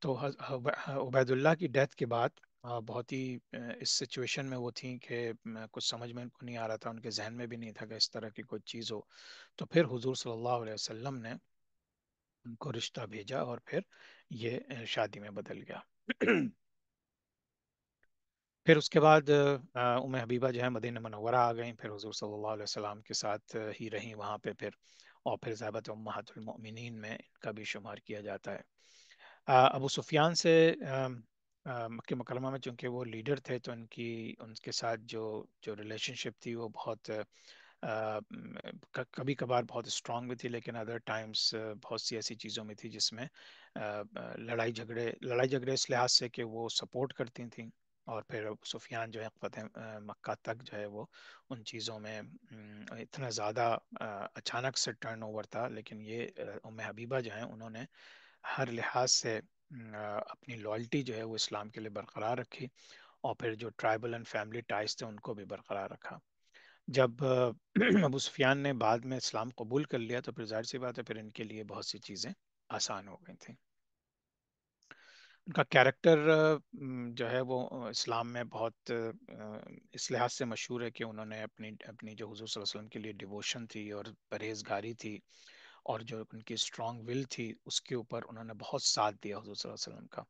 تو عبید اللہ کی ڈیتھ کے بعد بہت ہی اس سچویشن میں وہ تھیں کہ میں کچھ سمجھ میں نہیں آ رہا تھا ان کے ذہن میں بھی نہیں تھا کہ اس طرح کی کوئی چیز ہو تو پھر حضور صلی اللہ علیہ وسلم نے ان کو رشتہ بھیجا اور پھر یہ شادی میں بدل گیا پھر اس کے بعد ام حبیبہ جو ہے مدینہ منورہ آ گئیں پھر حضور صلی اللہ علیہ وسلم کے ساتھ ہی رہیں وہاں پہ پھر اور پھر زیبت امہات المؤمنین میں ان کا بھی شمار کیا جاتا ہے ابو سفیان سے مکہ مکرمہ میں چونکہ وہ لیڈر تھے تو ان کی ان کے ساتھ جو جو ریلیشن شپ تھی وہ بہت کبھی کبھار بہت اسٹرانگ بھی تھی لیکن ادر ٹائمس بہت سی ایسی چیزوں میں تھی جس میں لڑائی جھگڑے لڑائی جھگڑے اس لحاظ سے کہ وہ سپورٹ کرتی تھیں اور پھر سفیان جو ہے فتح مکہ تک جو ہے وہ ان چیزوں میں اتنا زیادہ اچانک سے ٹرن اوور تھا لیکن یہ ام حبیبہ جو ہیں انہوں نے ہر لحاظ سے اپنی لوائلٹی جو ہے وہ اسلام کے لیے برقرار رکھی اور پھر جو ٹرائبل اینڈ فیملی ٹائز تھے ان کو بھی برقرار رکھا جب [CLEARS THROAT] ابو سفیان نے بعد میں اسلام قبول کر لیا تو پھر ظاہر سی بات ہے پھر ان کے لیے بہت سی چیزیں آسان ہو گئی تھیں ان کا کیریکٹر جو ہے وہ اسلام میں بہت اس لحاظ سے مشہور ہے کہ انہوں نے اپنی اپنی جو حضور صلی اللہ علیہ وسلم کے لیے ڈیووشن تھی اور پرہیزگاری تھی اور جو ان کی اسٹرانگ ول تھی اس کے اوپر انہوں نے بہت ساتھ دیا حضور صلی اللہ علیہ وسلم کا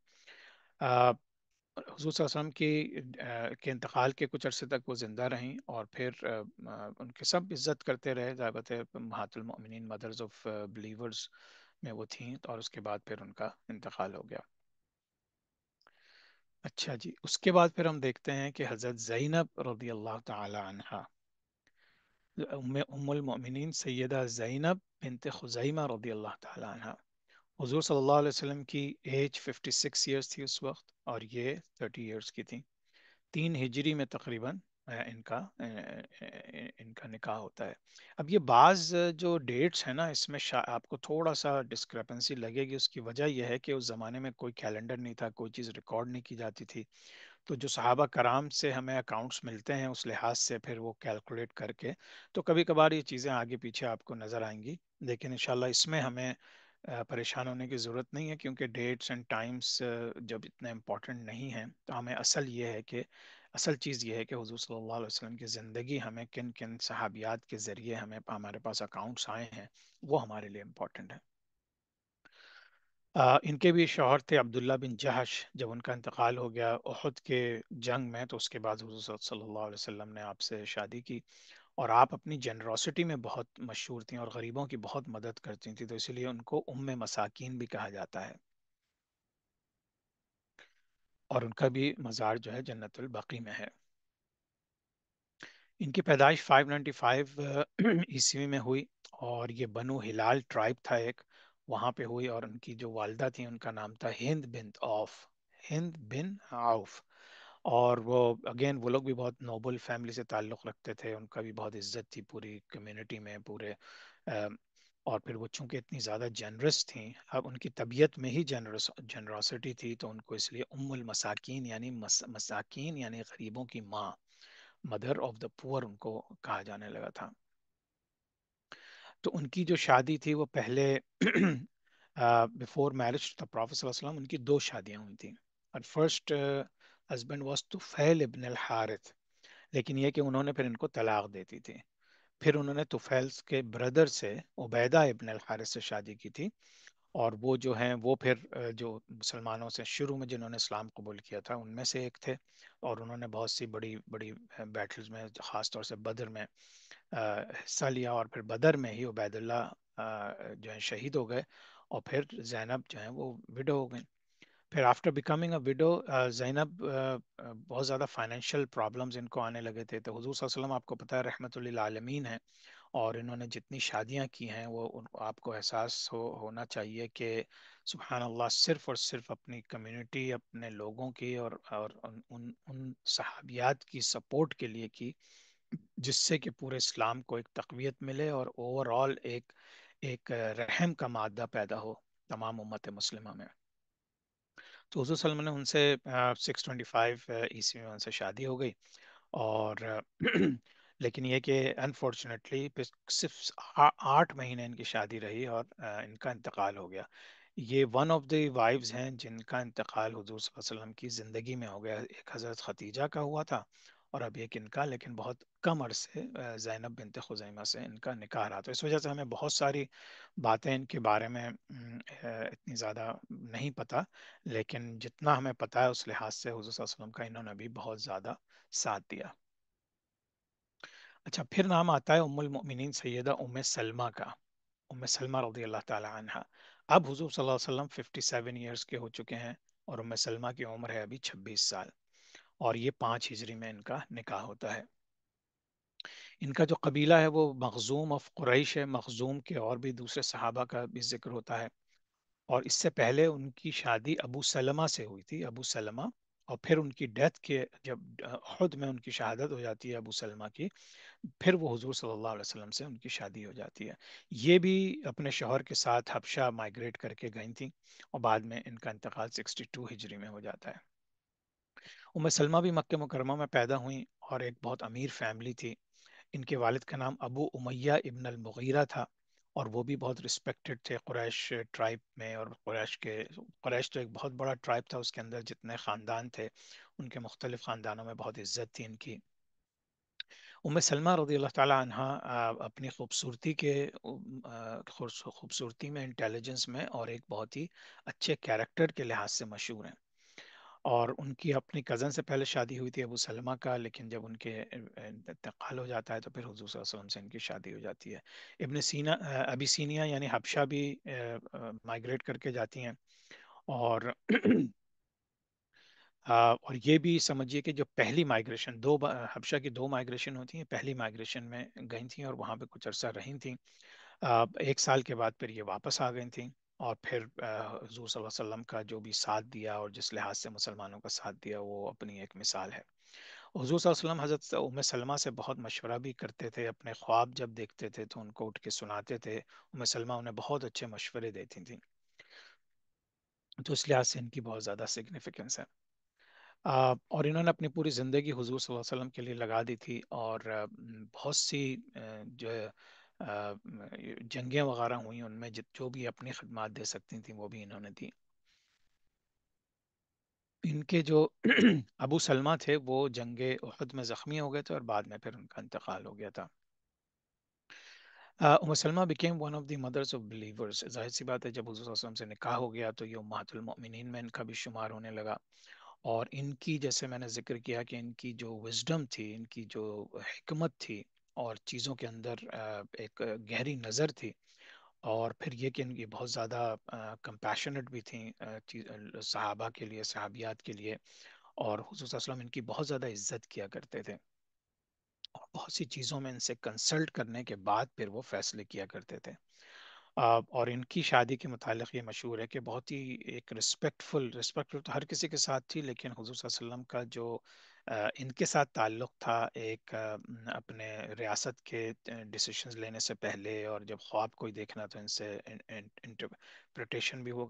حضور صلی اللہ علیہ وسلم کی کے انتقال کے کچھ عرصے تک وہ زندہ رہیں اور پھر ان کے سب عزت کرتے رہے ضابط محات المؤمنین مدرز آف بلیورز میں وہ تھیں اور اس کے بعد پھر ان کا انتقال ہو گیا اچھا جی اس کے بعد پھر ہم دیکھتے ہیں کہ حضرت زینب رضی اللہ تعالی عنہ ام المؤمنین سیدہ زینب بنت خزائمہ رضی اللہ تعالیٰ عنہ حضور صلی اللہ علیہ وسلم کی ایج 56 ایئرز ایئرس تھی اس وقت اور یہ 30 ایئرس کی تھیں تین ہجری میں تقریباً ان کا ان کا نکاح ہوتا ہے اب یہ بعض جو ڈیٹس ہیں نا اس میں شا آپ کو تھوڑا سا ڈسکرپنسی لگے گی اس کی وجہ یہ ہے کہ اس زمانے میں کوئی کیلنڈر نہیں تھا کوئی چیز ریکارڈ نہیں کی جاتی تھی تو جو صحابہ کرام سے ہمیں اکاؤنٹس ملتے ہیں اس لحاظ سے پھر وہ کیلکولیٹ کر کے تو کبھی کبھار یہ چیزیں آگے پیچھے آپ کو نظر آئیں گی لیکن انشاءاللہ اس میں ہمیں پریشان ہونے کی ضرورت نہیں ہے کیونکہ ڈیٹس اینڈ ٹائمز جب اتنے امپورٹنٹ نہیں ہیں تو ہمیں اصل یہ ہے کہ اصل چیز یہ ہے کہ حضور صلی اللہ علیہ وسلم کی زندگی ہمیں کن کن صحابیات کے ذریعے ہمیں ہمارے پاس اکاؤنٹس آئے ہیں وہ ہمارے لیے امپورٹنٹ ہیں ان کے بھی شوہر تھے عبداللہ بن جہش جب ان کا انتقال ہو گیا احد کے جنگ میں تو اس کے بعد حضور صلی اللہ علیہ وسلم نے آپ سے شادی کی اور آپ اپنی جنروسٹی میں بہت مشہور تھیں اور غریبوں کی بہت مدد کرتی تھیں تو اسی لیے ان کو ام مساکین بھی کہا جاتا ہے اور ان کا بھی مزار جو ہے جنت البقی میں ہے ان کی پیدائش 595 نائنٹی [CLEARS THROAT] عیسوی میں ہوئی اور یہ بنو ہلال ٹرائب تھا ایک وہاں پہ ہوئی اور ان کی جو والدہ تھیں ان کا نام تھا ہند بن آف ہند بن آف اور وہ اگین وہ لوگ بھی بہت نوبل فیملی سے تعلق رکھتے تھے ان کا بھی بہت عزت تھی پوری کمیونٹی میں پورے اور پھر وہ چونکہ اتنی زیادہ جنرس تھیں اب ان کی طبیعت میں ہی جنرس جنراسٹی تھی تو ان کو اس لیے ام المساکین یعنی مساکین یعنی غریبوں کی ماں مدر آف دا پور ان کو کہا جانے لگا تھا تو ان کی جو شادی تھی وہ پہلے بیفور میرج پروفیس علیہ وسلم ان کی دو شادیاں ہوئی تھیں اور فرسٹ ہسبینڈ واز فیل ابن الحارت لیکن یہ کہ انہوں نے پھر ان کو طلاق دیتی تھی پھر انہوں نے طفیل کے بردر سے عبیدہ ابن الخارت سے شادی کی تھی اور وہ جو ہیں وہ پھر جو مسلمانوں سے شروع میں جنہوں نے اسلام قبول کیا تھا ان میں سے ایک تھے اور انہوں نے بہت سی بڑی بڑی بیٹلز میں خاص طور سے بدر میں حصہ لیا اور پھر بدر میں ہی عبید اللہ جو ہیں شہید ہو گئے اور پھر زینب جو ہیں وہ وڈو ہو گئیں پھر آفٹر بیکمنگ اے وڈو زینب بہت زیادہ فائنینشیل پرابلمز ان کو آنے لگے تھے تو حضور صلی اللہ علیہ وسلم آپ کو پتہ ہے رحمت اللہ عالمین ہیں اور انہوں نے جتنی شادیاں کی ہیں وہ ان آپ کو احساس ہو ہونا چاہیے کہ سبحان اللہ صرف اور صرف اپنی کمیونٹی اپنے لوگوں کی اور اور ان ان صحابیات کی سپورٹ کے لیے کی جس سے کہ پورے اسلام کو ایک تقویت ملے اور اوور آل ایک ایک رحم کا مادہ پیدا ہو تمام امت مسلمہ میں تو حضور صلی اللہ علیہ وسلم نے ان سے سکس ٹوینٹی فائیو عیسوی میں ان سے شادی ہو گئی اور [CLEARS THROAT] لیکن یہ کہ انفارچونیٹلی صرف آٹھ مہینے ان کی شادی رہی اور ان کا انتقال ہو گیا یہ ون آف دی وائفز ہیں جن کا انتقال حضور صلی اللہ علیہ وسلم کی زندگی میں ہو گیا ایک حضرت ختیجہ کا ہوا تھا اور اب ایک ان کا لیکن بہت کم عرصے زینب بنت خزیمہ سے ان کا نکاح رہا تو اس وجہ سے ہمیں بہت ساری باتیں ان کے بارے میں اتنی زیادہ نہیں پتہ لیکن جتنا ہمیں پتہ ہے اس لحاظ سے حضور صلی اللہ علیہ وسلم کا انہوں نے بھی بہت زیادہ ساتھ دیا اچھا پھر نام آتا ہے ام المؤمنین سیدہ ام سلمہ کا ام سلمہ رضی اللہ تعالی عنہ اب حضور صلی اللہ علیہ وسلم 57 سیون کے ہو چکے ہیں اور ام سلمہ کی عمر ہے ابھی 26 سال اور یہ پانچ ہجری میں ان کا نکاح ہوتا ہے ان کا جو قبیلہ ہے وہ مخزوم آف قریش ہے مخزوم کے اور بھی دوسرے صحابہ کا بھی ذکر ہوتا ہے اور اس سے پہلے ان کی شادی ابو سلمہ سے ہوئی تھی ابو سلمہ اور پھر ان کی ڈیتھ کے جب عہد میں ان کی شہادت ہو جاتی ہے ابو سلمہ کی پھر وہ حضور صلی اللہ علیہ وسلم سے ان کی شادی ہو جاتی ہے یہ بھی اپنے شوہر کے ساتھ حبشہ مائگریٹ کر کے گئی تھیں اور بعد میں ان کا انتقال 62 ہجری میں ہو جاتا ہے ام سلمہ بھی مکہ مکرمہ میں پیدا ہوئیں اور ایک بہت امیر فیملی تھی ان کے والد کا نام ابو امیہ ابن المغیرہ تھا اور وہ بھی بہت رسپیکٹڈ تھے قریش ٹرائب میں اور قریش کے قریش تو ایک بہت بڑا ٹرائب تھا اس کے اندر جتنے خاندان تھے ان کے مختلف خاندانوں میں بہت عزت تھی ان کی ام سلمہ رضی اللہ تعالیٰ عنہ اپنی خوبصورتی کے خوبصورتی میں انٹیلیجنس میں اور ایک بہت ہی اچھے کیریکٹر کے لحاظ سے مشہور ہیں اور ان کی اپنی کزن سے پہلے شادی ہوئی تھی ابو سلمہ کا لیکن جب ان کے انتقال ہو جاتا ہے تو پھر حضور صلی اللہ علیہ وسلم سے ان کی شادی ہو جاتی ہے ابن سینا سینیا یعنی حبشہ بھی مائگریٹ کر کے جاتی ہیں اور [CLEARS THROAT] اور یہ بھی سمجھیے کہ جو پہلی مائگریشن دو حبشہ کی دو مائگریشن ہوتی ہیں پہلی مائگریشن میں گئی تھیں اور وہاں پہ کچھ عرصہ رہی تھیں ایک سال کے بعد پھر یہ واپس آ گئی تھیں اور پھر حضور صلی اللہ علیہ وسلم کا جو بھی ساتھ دیا اور جس لحاظ سے مسلمانوں کا ساتھ دیا وہ اپنی ایک مثال ہے حضور صلی اللہ علیہ وسلم حضرت ام سلمہ سے بہت مشورہ بھی کرتے تھے اپنے خواب جب دیکھتے تھے تو ان کو اٹھ کے سناتے تھے ام سلمہ انہیں بہت اچھے مشورے دیتی تھیں تو اس لحاظ سے ان کی بہت زیادہ سگنیفیکنس ہے اور انہوں نے اپنی پوری زندگی حضور صلی اللہ علیہ وسلم کے لیے لگا دی تھی اور بہت سی جو جنگیں وغیرہ ہوئیں ان میں جو بھی اپنی خدمات دے سکتی تھیں وہ بھی انہوں نے دی ان کے جو [CLEARS THROAT] ابو سلمہ تھے وہ جنگ احد میں زخمی ہو گئے تھے اور بعد میں پھر ان کا انتقال ہو گیا تھا Umm Salama became one of the mothers of believers ظاہر سی بات ہے جب حضور صلی اللہ علیہ وسلم سے نکاح ہو گیا تو یہ امہات المؤمنین میں ان کا بھی شمار ہونے لگا اور ان کی جیسے میں نے ذکر کیا کہ ان کی جو وزڈم تھی ان کی جو حکمت تھی اور چیزوں کے اندر ایک گہری نظر تھی اور پھر یہ کہ ان کی بہت زیادہ کمپیشنٹ بھی تھیں صحابہ کے لیے صحابیات کے لیے اور حضور صلی اللہ علیہ وسلم ان کی بہت زیادہ عزت کیا کرتے تھے اور بہت سی چیزوں میں ان سے کنسلٹ کرنے کے بعد پھر وہ فیصلے کیا کرتے تھے اور ان کی شادی کے متعلق یہ مشہور ہے کہ بہت ہی ایک رسپیکٹفل رسپیکٹفل تو ہر کسی کے ساتھ تھی لیکن حضور صلی اللہ علیہ وسلم کا جو ان کے ساتھ تعلق تھا ایک اپنے ریاست کے ڈیسیشنز لینے سے پہلے اور جب خواب کوئی دیکھنا تو ان سے انٹرپریٹیشن بھی وہ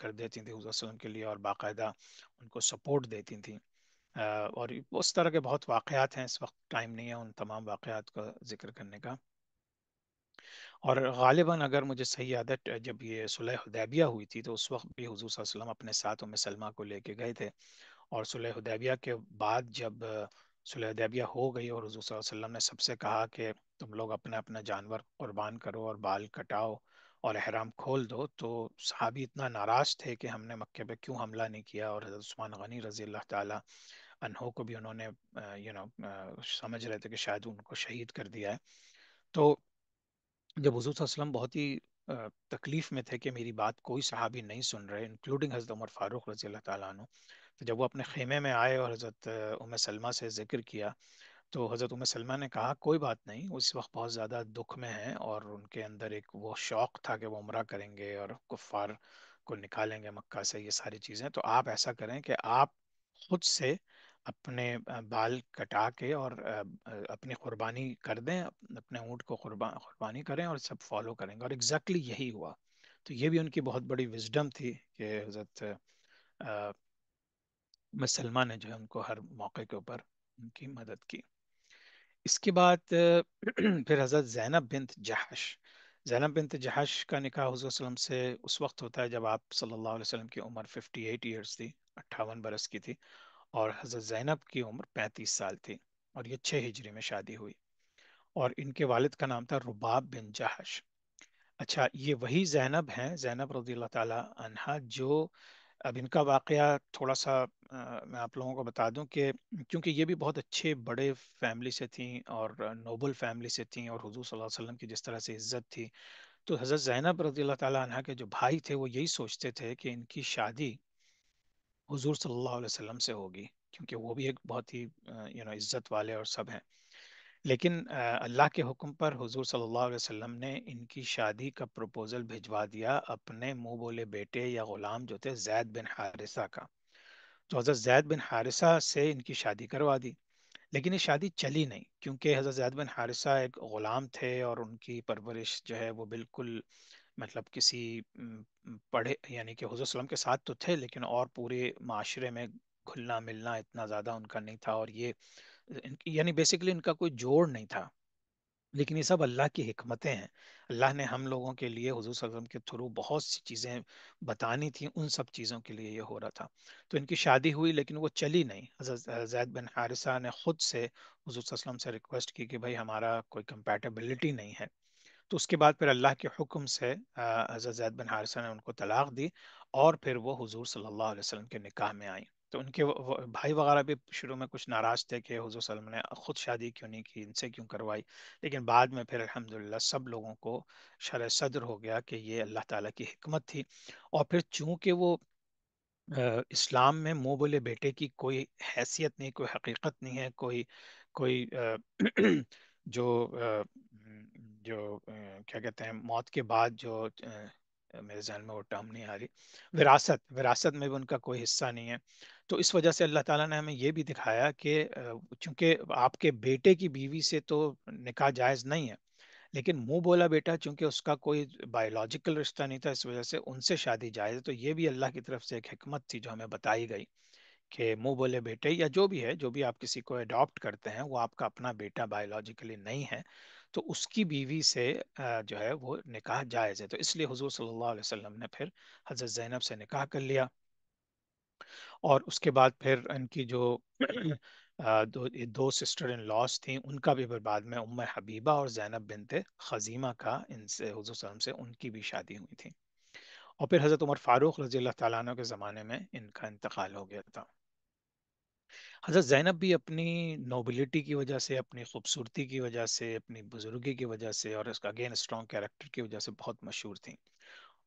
کر دیتی تھیں حضور وسلم کے لیے اور باقاعدہ ان کو سپورٹ دیتی تھیں اور اس طرح کے بہت واقعات ہیں اس وقت ٹائم نہیں ہے ان تمام واقعات کا ذکر کرنے کا اور غالباً اگر مجھے صحیح عادت جب یہ صلح حدیبیہ ہوئی تھی تو اس وقت بھی حضور صلی اللہ علیہ وسلم اپنے ساتھ ام سلمہ کو لے کے گئے تھے اور صلی حدیبیہ کے بعد جب صلی حدیبیہ ہو گئی اور حضور صلی اللہ علیہ وسلم نے سب سے کہا کہ تم لوگ اپنا اپنا جانور قربان کرو اور بال کٹاؤ اور احرام کھول دو تو صحابی اتنا ناراض تھے کہ ہم نے مکے پہ کیوں حملہ نہیں کیا اور حضرت عثمان غنی رضی اللہ تعالیٰ انہوں کو بھی انہوں نے یو نو سمجھ رہے تھے کہ شاید ان کو شہید کر دیا ہے تو جب حضور صلی اللہ علیہ وسلم بہت ہی تکلیف میں تھے کہ میری بات کوئی صحابی نہیں سن رہے انکلوڈنگ حضرت عمر فاروق رضی اللہ تعالیٰ عنہ جب وہ اپنے خیمے میں آئے اور حضرت ام سلمہ سے ذکر کیا تو حضرت ام سلمہ نے کہا کوئی بات نہیں اس وقت بہت زیادہ دکھ میں ہیں اور ان کے اندر ایک وہ شوق تھا کہ وہ عمرہ کریں گے اور کفار کو نکالیں گے مکہ سے یہ ساری چیزیں تو آپ ایسا کریں کہ آپ خود سے اپنے بال کٹا کے اور اپنی قربانی کر دیں اپنے اونٹ کو قربانی کریں اور سب فالو کریں گے اور ایگزیکٹلی یہی ہوا تو یہ بھی ان کی بہت بڑی وزڈم تھی کہ حضرت مسلمان نے جو ہے ان کو ہر موقع کے اوپر ان کی مدد کی اس کے بعد [CLEARS THROAT] پھر حضرت زینب بنت جہش زینب بنت جہش کا نکاح حضور علیہ وسلم سے اس وقت ہوتا ہے جب آپ صلی اللہ علیہ وسلم کی عمر 58 ایٹ ایئرس تھی اٹھاون برس کی تھی اور حضرت زینب کی عمر 35 سال تھی اور یہ چھ ہجری میں شادی ہوئی اور ان کے والد کا نام تھا رباب بن جہش اچھا یہ وہی زینب ہیں زینب رضی اللہ تعالی عنہا جو اب ان کا واقعہ تھوڑا سا میں آپ لوگوں کو بتا دوں کہ کیونکہ یہ بھی بہت اچھے بڑے فیملی سے تھیں اور نوبل فیملی سے تھیں اور حضور صلی اللہ علیہ وسلم کی جس طرح سے عزت تھی تو حضرت زینب رضی اللہ تعالیٰ عنہ کے جو بھائی تھے وہ یہی سوچتے تھے کہ ان کی شادی حضور صلی اللہ علیہ وسلم سے ہوگی کیونکہ وہ بھی ایک بہت ہی یو نو عزت والے اور سب ہیں لیکن اللہ کے حکم پر حضور صلی اللہ علیہ وسلم نے ان کی شادی کا پروپوزل بھیجوا دیا اپنے منہ بولے بیٹے یا غلام جو تھے زید بن حارثہ کا تو حضرت زید بن حارثہ سے ان کی شادی کروا دی لیکن یہ شادی چلی نہیں کیونکہ حضرت زید بن حارثہ ایک غلام تھے اور ان کی پرورش جو ہے وہ بالکل مطلب کسی پڑھے یعنی کہ حضور وسلم کے ساتھ تو تھے لیکن اور پورے معاشرے میں کھلنا ملنا اتنا زیادہ ان کا نہیں تھا اور یہ یعنی بیسکلی ان کا کوئی جوڑ نہیں تھا لیکن یہ سب اللہ کی حکمتیں ہیں اللہ نے ہم لوگوں کے لیے حضور صلی اللہ علیہ وسلم کے تھرو بہت سی چیزیں بتانی تھیں ان سب چیزوں کے لیے یہ ہو رہا تھا تو ان کی شادی ہوئی لیکن وہ چلی نہیں زید بن حارثہ نے خود سے حضور صلی اللہ علیہ وسلم سے ریکویسٹ کی کہ بھائی ہمارا کوئی کمپیٹیبلٹی نہیں ہے تو اس کے بعد پھر اللہ کے حکم سے حضرت زید بن حارثہ نے ان کو طلاق دی اور پھر وہ حضور صلی اللہ علیہ وسلم کے نکاح میں آئیں تو ان کے بھائی وغیرہ بھی شروع میں کچھ ناراض تھے کہ حضور صلی اللہ علیہ وسلم نے خود شادی کیوں نہیں کی ان سے کیوں کروائی لیکن بعد میں پھر الحمدللہ سب لوگوں کو شرح صدر ہو گیا کہ یہ اللہ تعالیٰ کی حکمت تھی اور پھر چونکہ وہ اسلام میں منہ بولے بیٹے کی کوئی حیثیت نہیں کوئی حقیقت نہیں ہے کوئی کوئی جو جو کیا کہتے ہیں موت کے بعد جو میرے ذہن میں وہ ٹرم نہیں آ رہی وراثت وراثت میں بھی ان کا کوئی حصہ نہیں ہے تو اس وجہ سے اللہ تعالیٰ نے ہمیں یہ بھی دکھایا کہ چونکہ آپ کے بیٹے کی بیوی سے تو نکاح جائز نہیں ہے لیکن منہ بولا بیٹا چونکہ اس کا کوئی بایولوجیکل رشتہ نہیں تھا اس وجہ سے ان سے شادی جائز ہے تو یہ بھی اللہ کی طرف سے ایک حکمت تھی جو ہمیں بتائی گئی کہ منہ بولے بیٹے یا جو بھی ہے جو بھی آپ کسی کو اڈاپٹ کرتے ہیں وہ آپ کا اپنا بیٹا بایولوجیکلی نہیں ہے تو اس کی بیوی سے جو ہے وہ نکاح جائز ہے تو اس لیے حضور صلی اللہ علیہ وسلم نے پھر حضرت زینب سے نکاح کر لیا اور اس کے بعد پھر ان کی جو دو سسٹر ان لاس تھیں ان کا بھی پھر بعد میں ام حبیبہ اور زینب بنت خزیمہ کا ان سے حضور صلی اللہ علیہ وسلم سے ان کی بھی شادی ہوئی تھی اور پھر حضرت عمر فاروق رضی اللہ تعالیٰ عنہ کے زمانے میں ان کا انتقال ہو گیا تھا حضرت زینب بھی اپنی نوبلٹی کی وجہ سے اپنی خوبصورتی کی وجہ سے اپنی بزرگی کی وجہ سے اور اس کا اگین اسٹرانگ کیریکٹر کی وجہ سے بہت مشہور تھیں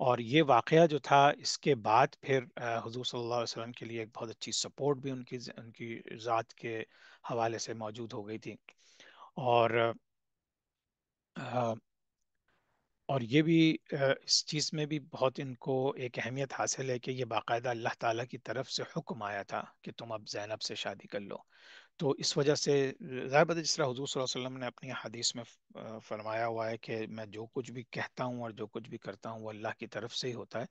اور یہ واقعہ جو تھا اس کے بعد پھر حضور صلی اللہ علیہ وسلم کے لیے ایک بہت اچھی سپورٹ بھی ان کی ان کی ذات کے حوالے سے موجود ہو گئی تھی اور اور یہ بھی اس چیز میں بھی بہت ان کو ایک اہمیت حاصل ہے کہ یہ باقاعدہ اللہ تعالیٰ کی طرف سے حکم آیا تھا کہ تم اب زینب سے شادی کر لو تو اس وجہ سے ظاہر جس طرح حضور صلی اللہ علیہ وسلم نے اپنی حدیث میں فرمایا ہوا ہے کہ میں جو کچھ بھی کہتا ہوں اور جو کچھ بھی کرتا ہوں وہ اللہ کی طرف سے ہی ہوتا ہے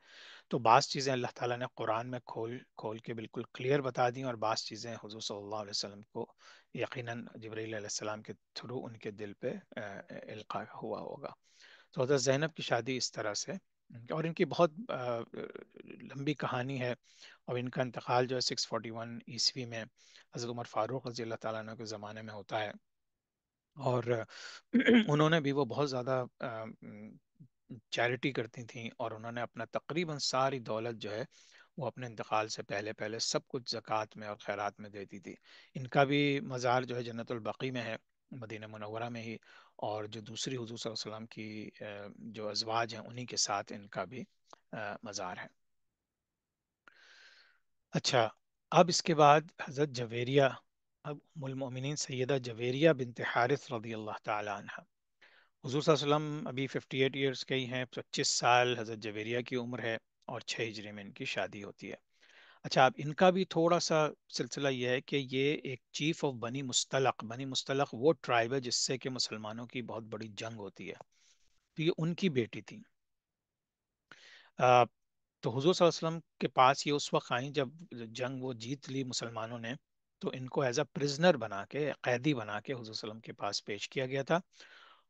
تو بعض چیزیں اللہ تعالیٰ نے قرآن میں کھول کھول کے بالکل کلیئر بتا دیں اور بعض چیزیں حضور صلی اللہ علیہ وسلم کو یقیناً جبریل علیہ السلام کے تھرو ان کے دل پہ القاع ہوا ہوگا تو حضرت زینب کی شادی اس طرح سے اور ان کی بہت لمبی کہانی ہے اور ان کا انتقال جو ہے سکس فورٹی ون عیسوی میں حضرت عمر فاروق رضی اللہ تعالیٰ عنہ کے زمانے میں ہوتا ہے اور [CLEARS THROAT] انہوں نے بھی وہ بہت زیادہ چیریٹی کرتی تھیں اور انہوں نے اپنا تقریباً ساری دولت جو ہے وہ اپنے انتقال سے پہلے پہلے سب کچھ زکوٰۃ میں اور خیرات میں دیتی تھی ان کا بھی مزار جو ہے جنت البقی میں ہے مدینہ منورہ میں ہی اور جو دوسری حضور صلی اللہ علیہ وسلم کی جو ازواج ہیں انہی کے ساتھ ان کا بھی مزار ہے اچھا اب اس کے بعد حضرت جویریہ اب المؤمنین سیدہ جویریہ بنت حارث رضی اللہ تعالی عنہ حضور صلی اللہ علیہ وسلم ابھی 58 ایٹ ایئرس کے ہی ہیں پچیس سال حضرت جویریہ کی عمر ہے اور چھ ہجرے میں ان کی شادی ہوتی ہے اچھا اب ان کا بھی تھوڑا سا سلسلہ یہ ہے کہ یہ ایک چیف آف بنی مستلق بنی مستلق وہ ٹرائب ہے جس سے کہ مسلمانوں کی بہت بڑی جنگ ہوتی ہے تو یہ ان کی بیٹی تھی تو حضور صلی اللہ علیہ وسلم کے پاس یہ اس وقت آئیں جب جنگ وہ جیت لی مسلمانوں نے تو ان کو ایز اے پرزنر بنا کے قیدی بنا کے حضور صلی اللہ علیہ وسلم کے پاس پیش کیا گیا تھا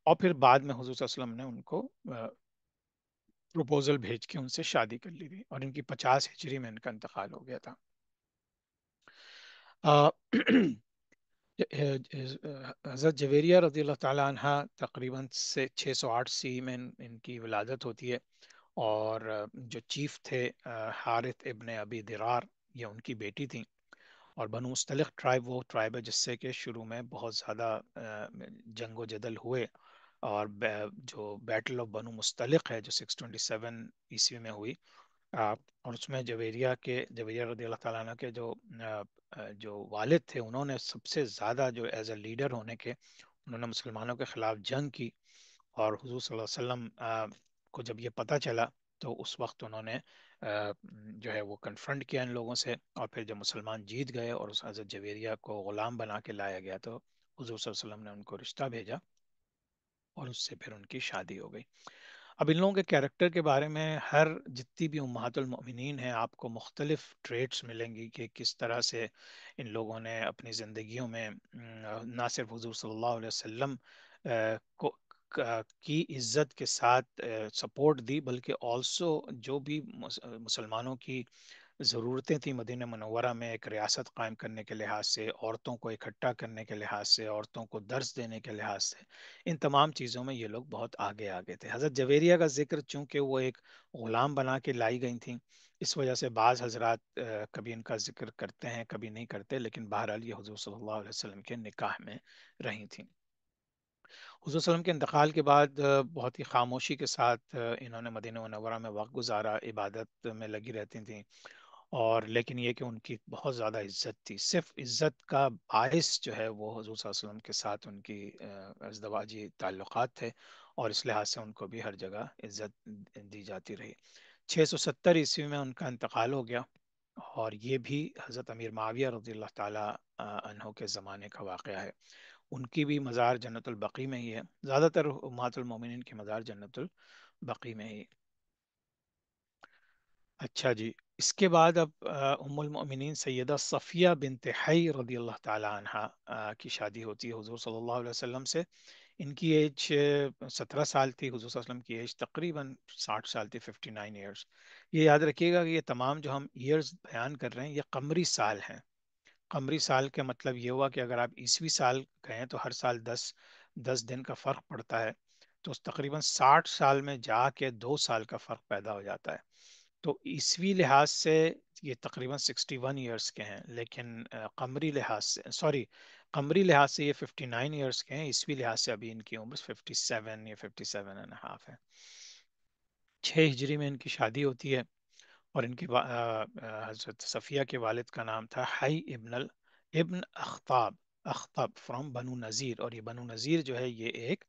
اور پھر بعد میں حضور صلی اللہ علیہ وسلم نے ان کو پروپوزل بھیج کے ان سے شادی کر لی تھی اور ان کی پچاس ہچری میں ان کا انتقال ہو گیا تھا حضرت جویریہ رضی اللہ تعالیٰ عنہ تقریباً سے چھ سو آٹھ سی میں ان کی ولادت ہوتی ہے اور جو چیف تھے حارت ابن ابی درار یہ ان کی بیٹی تھیں اور بنو مستلق ٹرائب وہ ٹرائب ہے جس سے کہ شروع میں بہت زیادہ جنگ و جدل ہوئے اور جو بیٹل آف بنو مستلق ہے جو سکس ٹونٹی سیون عیسوی میں ہوئی اور اس میں جویریہ کے جویریہ رضی اللہ تعالیٰ عنہ کے جو جو والد تھے انہوں نے سب سے زیادہ جو ایز اے لیڈر ہونے کے انہوں نے مسلمانوں کے خلاف جنگ کی اور حضور صلی اللہ علیہ وسلم کو جب یہ پتہ چلا تو اس وقت انہوں نے جو ہے وہ کنفرنٹ کیا ان لوگوں سے اور پھر جب مسلمان جیت گئے اور اس حضرت جویریہ کو غلام بنا کے لایا گیا تو حضور صلی اللہ علیہ وسلم نے ان کو رشتہ بھیجا اور اس سے پھر ان کی شادی ہو گئی اب ان لوگوں کے کیریکٹر کے بارے میں ہر جتنی بھی امہات المؤمنین ہیں آپ کو مختلف ٹریٹس ملیں گی کہ کس طرح سے ان لوگوں نے اپنی زندگیوں میں نہ صرف حضور صلی اللہ علیہ وسلم کو کی عزت کے ساتھ سپورٹ دی بلکہ آلسو جو بھی مسلمانوں کی ضرورتیں تھیں مدینہ منورہ میں ایک ریاست قائم کرنے کے لحاظ سے عورتوں کو اکٹھا کرنے کے لحاظ سے عورتوں کو درس دینے کے لحاظ سے ان تمام چیزوں میں یہ لوگ بہت آگے آگے تھے حضرت جویریہ کا ذکر چونکہ وہ ایک غلام بنا کے لائی گئی تھیں اس وجہ سے بعض حضرات کبھی ان کا ذکر کرتے ہیں کبھی نہیں کرتے لیکن بہرحال یہ حضور صلی اللہ علیہ وسلم کے نکاح میں رہی تھیں حضور وسلم کے انتقال کے بعد بہت ہی خاموشی کے ساتھ انہوں نے مدینہ منورہ میں وقت گزارا عبادت میں لگی رہتی تھیں اور لیکن یہ کہ ان کی بہت زیادہ عزت تھی صرف عزت کا باعث جو ہے وہ حضور صلی اللہ علیہ وسلم کے ساتھ ان کی ازدواجی تعلقات تھے اور اس لحاظ سے ان کو بھی ہر جگہ عزت دی جاتی رہی چھ سو ستر عیسوی میں ان کا انتقال ہو گیا اور یہ بھی حضرت امیر معاویہ رضی اللہ تعالیٰ عنہ کے زمانے کا واقعہ ہے ان کی بھی مزار جنت البقی میں ہی ہے زیادہ تر مات المومن کی مزار جنت البقی میں ہی اچھا جی اس کے بعد اب ام المؤمنین سیدہ صفیہ بنت حی رضی اللہ تعالیٰ عنہ کی شادی ہوتی ہے حضور صلی اللہ علیہ وسلم سے ان کی ایج سترہ سال تھی حضور صلی اللہ علیہ وسلم کی ایج تقریباً ساٹھ سال تھی ففٹی نائن ایئرس یہ یاد رکھیے گا کہ یہ تمام جو ہم ایئرز بیان کر رہے ہیں یہ قمری سال ہیں قمری سال کے مطلب یہ ہوا کہ اگر آپ عیسوی سال کہیں تو ہر سال دس دس دن کا فرق پڑتا ہے تو تقریباً ساٹھ سال میں جا کے دو سال کا فرق پیدا ہو جاتا ہے تو عیسوی لحاظ سے یہ تقریباً سکسٹی ون ایئرس کے ہیں لیکن قمری لحاظ سے سوری قمری لحاظ سے یہ ففٹی نائن ایئرس کے ہیں عیسوی لحاظ سے ابھی ان کی عمر ففٹی سیون یا ففٹی سیون اینڈ ہاف ہے چھ ہجری میں ان کی شادی ہوتی ہے اور ان کی با... حضرت صفیہ کے والد کا نام تھا ہائی ابن ال... ابن اختاب اختب فرام بنو نذیر اور یہ بنو نذیر جو ہے یہ ایک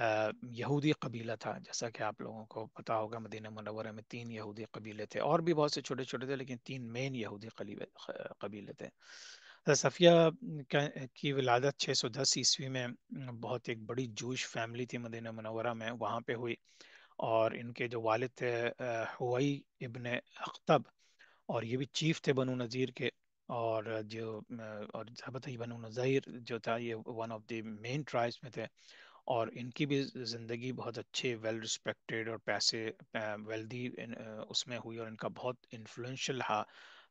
یہودی قبیلہ تھا جیسا کہ آپ لوگوں کو پتا ہوگا مدینہ منورہ میں تین یہودی قبیلے تھے اور بھی بہت سے چھوٹے چھوٹے تھے لیکن تین مین یہودی قبیلے تھے صفیہ کی ولادت چھ سو دس عیسوی میں بہت ایک بڑی جوش فیملی تھی مدینہ منورہ میں وہاں پہ ہوئی اور ان کے جو والد تھے ہوئی ابن اختب اور یہ بھی چیف تھے بنو نذیر کے اور جو اور بنو نظیر جو تھا یہ one of the main tribes میں تھے اور ان کی بھی زندگی بہت اچھے ویل رسپیکٹیڈ اور پیسے ویلدی اس میں ہوئی اور ان کا بہت انفلوئنشیل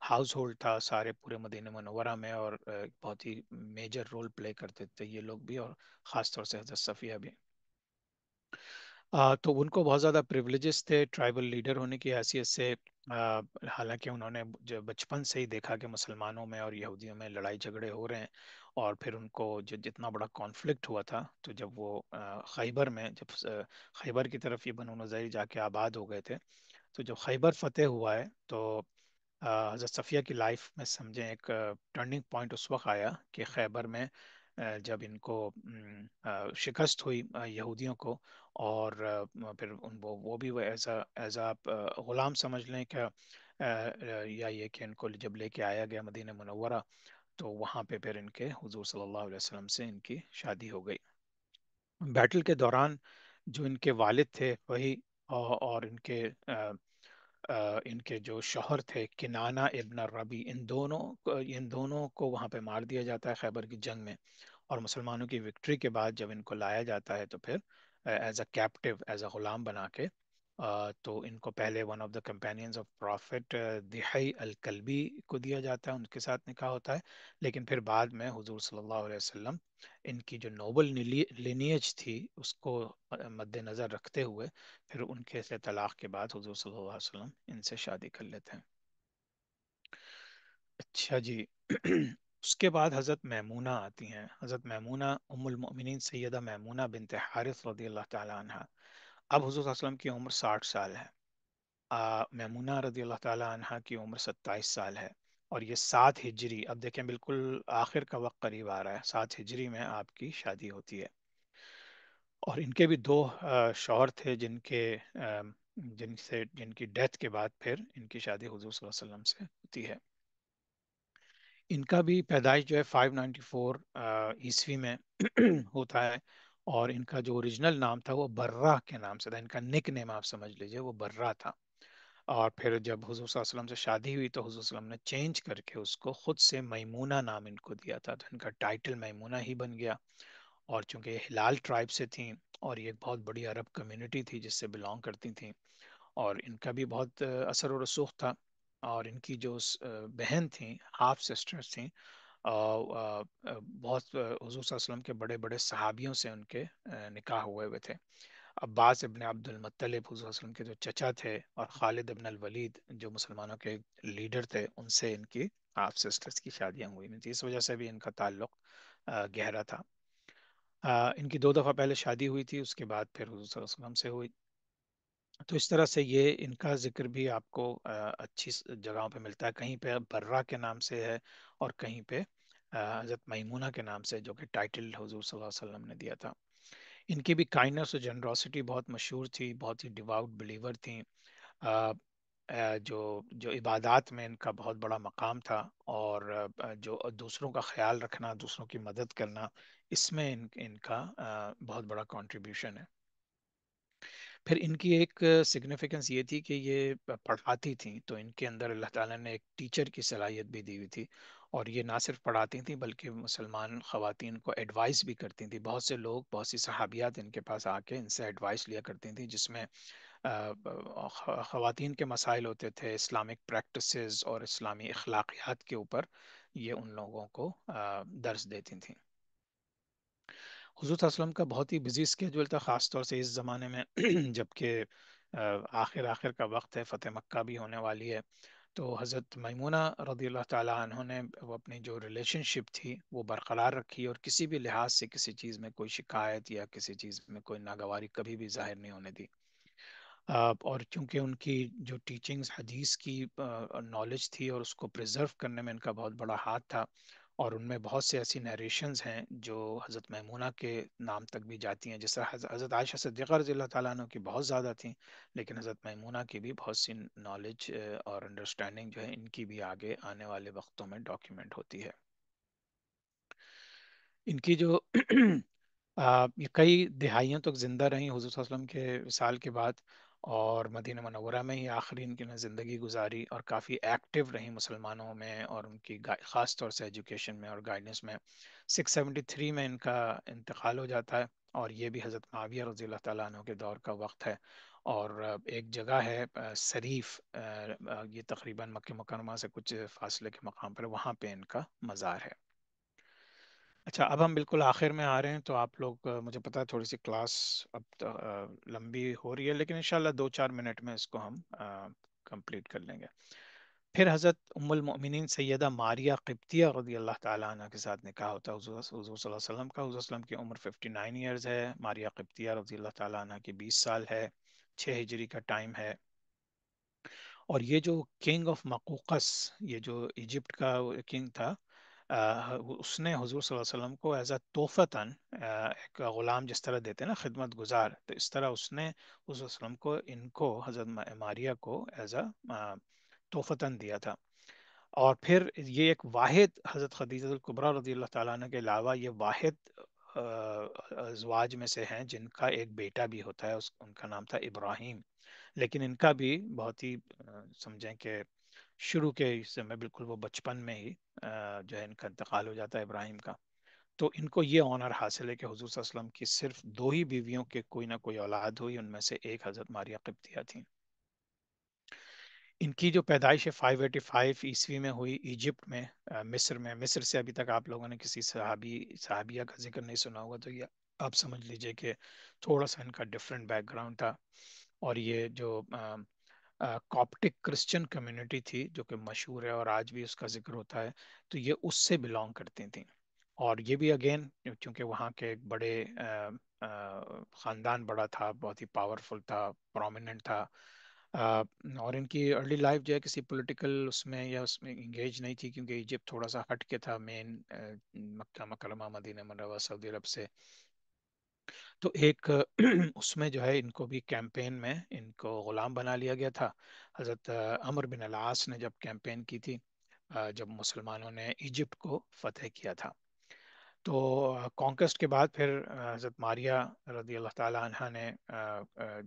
ہاؤس ہولڈ تھا سارے پورے مدینہ منورہ میں اور بہت ہی میجر رول پلے کرتے تھے یہ لوگ بھی اور خاص طور سے حضرت صفیہ بھی تو ان کو بہت زیادہ پریولیجز تھے ٹرائبل لیڈر ہونے کی حیثیت سے حالانکہ انہوں نے بچپن سے ہی دیکھا کہ مسلمانوں میں اور یہودیوں میں لڑائی جھگڑے ہو رہے ہیں اور پھر ان کو جو جتنا بڑا کانفلکٹ ہوا تھا تو جب وہ خیبر میں جب خیبر کی طرف یہ بنو نظیر جا کے آباد ہو گئے تھے تو جب خیبر فتح ہوا ہے تو حضرت صفیہ کی لائف میں سمجھیں ایک ٹرننگ پوائنٹ اس وقت آیا کہ خیبر میں جب ان کو شکست ہوئی یہودیوں کو اور پھر ان وہ بھی ایز ایز آپ غلام سمجھ لیں کہ یا یہ کہ ان کو جب لے کے آیا گیا مدینہ منورہ تو وہاں پہ پھر ان کے حضور صلی اللہ علیہ وسلم سے ان کی شادی ہو گئی بیٹل کے دوران جو ان کے والد تھے وہی اور ان کے ان کے جو شوہر تھے کنانا ابن ربی ان دونوں ان دونوں کو وہاں پہ مار دیا جاتا ہے خیبر کی جنگ میں اور مسلمانوں کی وکٹری کے بعد جب ان کو لایا جاتا ہے تو پھر as a captive as a غلام بنا کے تو ان کو پہلے one of the companions of prophet دہائی الکلبی کو دیا جاتا ہے ان کے ساتھ نکاح ہوتا ہے لیکن پھر بعد میں حضور صلی اللہ علیہ وسلم ان کی جو نوبل لینیج تھی اس کو مد نظر رکھتے ہوئے پھر ان کے سے طلاق کے بعد حضور صلی اللہ علیہ وسلم ان سے شادی کر لیتے ہیں اچھا جی [CLEARS THROAT] اس کے بعد حضرت میمونہ آتی ہیں حضرت میمونہ ام المؤمنین سیدہ میمونہ بنت حارث رضی اللہ تعالیٰ عنہ اب حضور صلی اللہ علیہ وسلم کی عمر ساٹھ سال ہے میمونہ رضی اللہ تعالیٰ عنہ کی عمر ستائیس سال ہے اور یہ سات ہجری اب دیکھیں بالکل آخر کا وقت قریب آ رہا ہے سات ہجری میں آپ کی شادی ہوتی ہے اور ان کے بھی دو شوہر تھے جن کے جن سے جن کی ڈیتھ کے بعد پھر ان کی شادی حضور صلی اللہ علیہ وسلم سے ہوتی ہے ان کا بھی پیدائش جو ہے فائیو نائنٹی فور عیسوی میں ہوتا ہے اور ان کا جو اوریجنل نام تھا وہ برہ کے نام سے تھا ان کا نک نیم آپ سمجھ لیجیے وہ برہ تھا اور پھر جب حضور صلی اللہ علیہ وسلم سے شادی ہوئی تو حضور صلی اللہ علیہ وسلم نے چینج کر کے اس کو خود سے میمونہ نام ان کو دیا تھا تو ان کا ٹائٹل میمونہ ہی بن گیا اور چونکہ یہ ہلال ٹرائب سے تھیں اور یہ ایک بہت بڑی عرب کمیونٹی تھی جس سے بلانگ کرتی تھیں اور ان کا بھی بہت اثر و رسوخ تھا اور ان کی جو بہن تھیں ہاف سسٹرز تھیں بہت حضور صلی اللہ علیہ وسلم کے بڑے بڑے صحابیوں سے ان کے نکاح ہوئے ہوئے تھے عباس ابن عبد المطلب حضور صلی اللہ علیہ وسلم کے جو چچا تھے اور خالد ابن الولید جو مسلمانوں کے لیڈر تھے ان سے ان کی آپ سسٹرس کی شادیاں ہوئی تھیں اس وجہ سے بھی ان کا تعلق گہرا تھا ان کی دو دفعہ پہلے شادی ہوئی تھی اس کے بعد پھر حضور صلی اللہ علیہ وسلم سے ہوئی تو اس طرح سے یہ ان کا ذکر بھی آپ کو اچھی جگہوں پہ ملتا ہے کہیں پہ برہ کے نام سے ہے اور کہیں پہ حضرت میمونہ کے نام سے جو کہ ٹائٹل حضور صلی اللہ علیہ وسلم نے دیا تھا ان کی بھی کائنس اور جنروسٹی بہت مشہور تھی بہت ہی ڈیواؤٹ بلیور تھیں جو جو عبادات میں ان کا بہت بڑا مقام تھا اور جو دوسروں کا خیال رکھنا دوسروں کی مدد کرنا اس میں ان ان کا بہت بڑا کنٹریبیوشن ہے پھر ان کی ایک سگنیفیکنس یہ تھی کہ یہ پڑھاتی تھیں تو ان کے اندر اللہ تعالیٰ نے ایک ٹیچر کی صلاحیت بھی دی ہوئی تھی اور یہ نہ صرف پڑھاتی تھیں بلکہ مسلمان خواتین کو ایڈوائس بھی کرتی تھیں بہت سے لوگ بہت سی صحابیات ان کے پاس آ کے ان سے ایڈوائس لیا کرتی تھیں جس میں خواتین کے مسائل ہوتے تھے اسلامک پریکٹسز اور اسلامی اخلاقیات کے اوپر یہ ان لوگوں کو درس دیتی تھیں حضور صلی اللہ علیہ وسلم کا بہت ہی بزی اسکیجول تھا خاص طور سے اس زمانے میں [CLEARS THROAT] جب کہ آخر آخر کا وقت ہے فتح مکہ بھی ہونے والی ہے تو حضرت میمونہ رضی اللہ تعالیٰ عنہ نے وہ اپنی جو ریلیشن شپ تھی وہ برقرار رکھی اور کسی بھی لحاظ سے کسی چیز میں کوئی شکایت یا کسی چیز میں کوئی ناگواری کبھی بھی ظاہر نہیں ہونے دی اور چونکہ ان کی جو ٹیچنگز حدیث کی نالج تھی اور اس کو پریزرو کرنے میں ان کا بہت بڑا ہاتھ تھا اور ان میں بہت سے ایسی نیریشنز ہیں جو حضرت میمونہ کے نام تک بھی جاتی ہیں جس طرح حضرت عائشہ صدیقہ رضی اللہ تعالیٰ عنہ کی بہت زیادہ تھیں لیکن حضرت میمونہ کی بھی بہت سی نالج اور انڈرسٹینڈنگ جو ہے ان کی بھی آگے آنے والے وقتوں میں ڈاکیومنٹ ہوتی ہے ان کی جو [CLEARS THROAT] کئی دہائیوں تک زندہ رہیں علیہ وسلم کے سال کے بعد اور مدینہ منورہ میں ہی آخری ان کی نے زندگی گزاری اور کافی ایکٹیو رہی مسلمانوں میں اور ان کی خاص طور سے ایجوکیشن میں اور گائیڈنس میں سکس سیونٹی تھری میں ان کا انتقال ہو جاتا ہے اور یہ بھی حضرت معاویہ رضی اللہ تعالیٰ عنہ کے دور کا وقت ہے اور ایک جگہ ہے شریف یہ تقریباً مکہ مکرمہ سے کچھ فاصلے کے مقام پر وہاں پہ ان کا مزار ہے اچھا اب ہم بالکل آخر میں آ رہے ہیں تو آپ لوگ مجھے پتا ہے تھوڑی سی کلاس اب لمبی ہو رہی ہے لیکن انشاءاللہ دو چار منٹ میں اس کو ہم کمپلیٹ کر لیں گے پھر حضرت ام المؤمنین سیدہ ماریہ قبطیہ رضی اللہ تعالیٰ عنہ کے ساتھ نکاح ہوتا ہے حضور صلی اللہ علیہ وسلم کا حضور وسلم کی عمر 59 ایئرز ہے ماریہ قبطیہ رضی اللہ تعالیٰ عنہ کی بیس سال ہے چھ ہجری کا ٹائم ہے اور یہ جو کنگ آف مقوقس یہ جو ایجپٹ کا کنگ تھا اس نے حضور صلی اللہ علیہ وسلم کو ایز اے توفتاً ایک غلام جس طرح دیتے نا خدمت گزار تو اس طرح اس نے علیہ وسلم کو ان کو حضرت ماریہ کو ایز اے توفتاً دیا تھا اور پھر یہ ایک واحد حضرت خدیجہ القبرہ رضی اللہ تعالیٰ عنہ کے علاوہ یہ واحد ازواج میں سے ہیں جن کا ایک بیٹا بھی ہوتا ہے اس ان کا نام تھا ابراہیم لیکن ان کا بھی بہت ہی سمجھیں کہ شروع کے حصے میں بالکل وہ بچپن میں ہی جو ہے ان کا انتقال ہو جاتا ہے ابراہیم کا تو ان کو یہ آنر حاصل ہے کہ حضور صلی اللہ علیہ وسلم کی صرف دو ہی بیویوں کے کوئی نہ کوئی اولاد ہوئی ان میں سے ایک حضرت ماریا قبطیہ تھیں ان کی جو پیدائش ہے فائیو ایٹی فائیو عیسوی میں ہوئی ایجپٹ میں مصر میں مصر سے ابھی تک آپ لوگوں نے کسی صحابی صحابیہ کا ذکر نہیں سنا ہوا تو یہ آپ سمجھ لیجئے کہ تھوڑا سا ان کا ڈفرینٹ بیک گراؤنڈ تھا اور یہ جو کاپٹک کرسچن کمیونٹی تھی جو کہ مشہور ہے اور آج بھی اس کا ذکر ہوتا ہے تو یہ اس سے بلانگ کرتی تھیں اور یہ بھی اگین چونکہ وہاں کے ایک بڑے خاندان بڑا تھا بہت ہی پاورفل تھا پرومیننٹ تھا اور ان کی ارلی لائف جو ہے کسی پولیٹیکل اس میں یا اس میں انگیج نہیں تھی کیونکہ ایجپٹ تھوڑا سا ہٹ کے تھا مین مکہ مکرمہ مدینہ ملو سعودی عرب سے تو ایک [CLEARS THROAT] اس میں جو ہے ان کو بھی کیمپین میں ان کو غلام بنا لیا گیا تھا حضرت عمر بن العاص نے جب کیمپین کی تھی جب مسلمانوں نے ایجپٹ کو فتح کیا تھا تو کانکسٹ کے بعد پھر حضرت ماریہ رضی اللہ تعالیٰ عنہ نے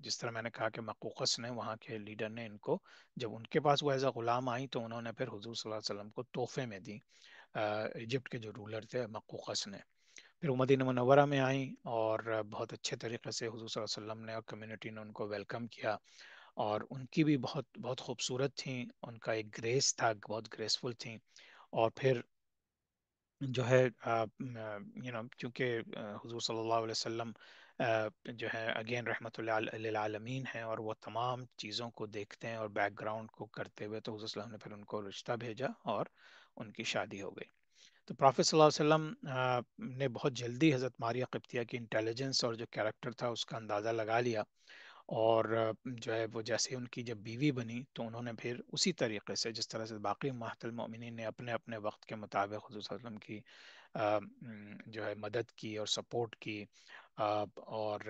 جس طرح میں نے کہا کہ مقوقس نے وہاں کے لیڈر نے ان کو جب ان کے پاس وہ ایزا غلام آئیں تو انہوں نے پھر حضور صلی اللہ علیہ وسلم کو تحفے میں دی ایجپٹ کے جو رولر تھے مقوقس نے پھر وہ مدینہ منورہ میں آئیں اور بہت اچھے طریقے سے حضور صلی اللہ علیہ وسلم نے اور کمیونٹی نے ان کو ویلکم کیا اور ان کی بھی بہت بہت خوبصورت تھیں ان کا ایک گریس تھا بہت گریسفل تھیں اور پھر جو ہے یو نو کیونکہ حضور صلی اللہ علیہ وسلم جو ہے اگین رحمۃ اللہ عالمین ہیں اور وہ تمام چیزوں کو دیکھتے ہیں اور بیک گراؤنڈ کو کرتے ہوئے تو حضور صلی اللہ علیہ وسلم نے پھر ان کو رشتہ بھیجا اور ان کی شادی ہو گئی تو صلی اللہ علیہ وسلم نے بہت جلدی حضرت ماریہ قبطیہ کی انٹیلیجنس اور جو کیریکٹر تھا اس کا اندازہ لگا لیا اور جو ہے وہ جیسے ان کی جب بیوی بنی تو انہوں نے پھر اسی طریقے سے جس طرح سے باقی ماہت المؤمنین نے اپنے اپنے وقت کے مطابق حضور وسلم کی جو ہے مدد کی اور سپورٹ کی اور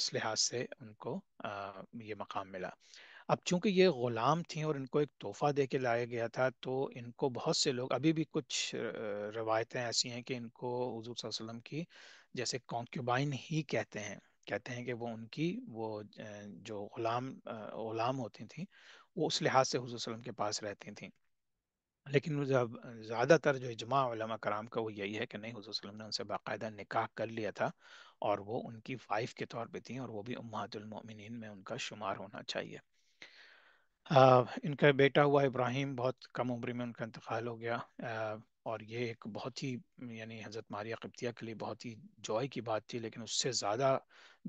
اس لحاظ سے ان کو یہ مقام ملا اب چونکہ یہ غلام تھیں اور ان کو ایک تحفہ دے کے لایا گیا تھا تو ان کو بہت سے لوگ ابھی بھی کچھ روایتیں ایسی ہیں کہ ان کو حضور صلی اللہ علیہ وسلم کی جیسے کانکیوبائن ہی کہتے ہیں کہتے ہیں کہ وہ ان کی وہ جو غلام غلام ہوتی تھیں وہ اس لحاظ سے حضور صلی اللہ علیہ وسلم کے پاس رہتی تھیں لیکن زیادہ تر جو اجماع علماء کرام کا وہ یہی ہے کہ نہیں حضور صلی اللہ علیہ وسلم نے ان سے باقاعدہ نکاح کر لیا تھا اور وہ ان کی وائف کے طور پہ تھیں اور وہ بھی امہات المومنین میں ان کا شمار ہونا چاہیے ان کا بیٹا ہوا ابراہیم بہت کم عمری میں ان کا انتقال ہو گیا اور یہ ایک بہت ہی یعنی حضرت ماریہ قبطیہ کے لیے بہت ہی جوائے کی بات تھی لیکن اس سے زیادہ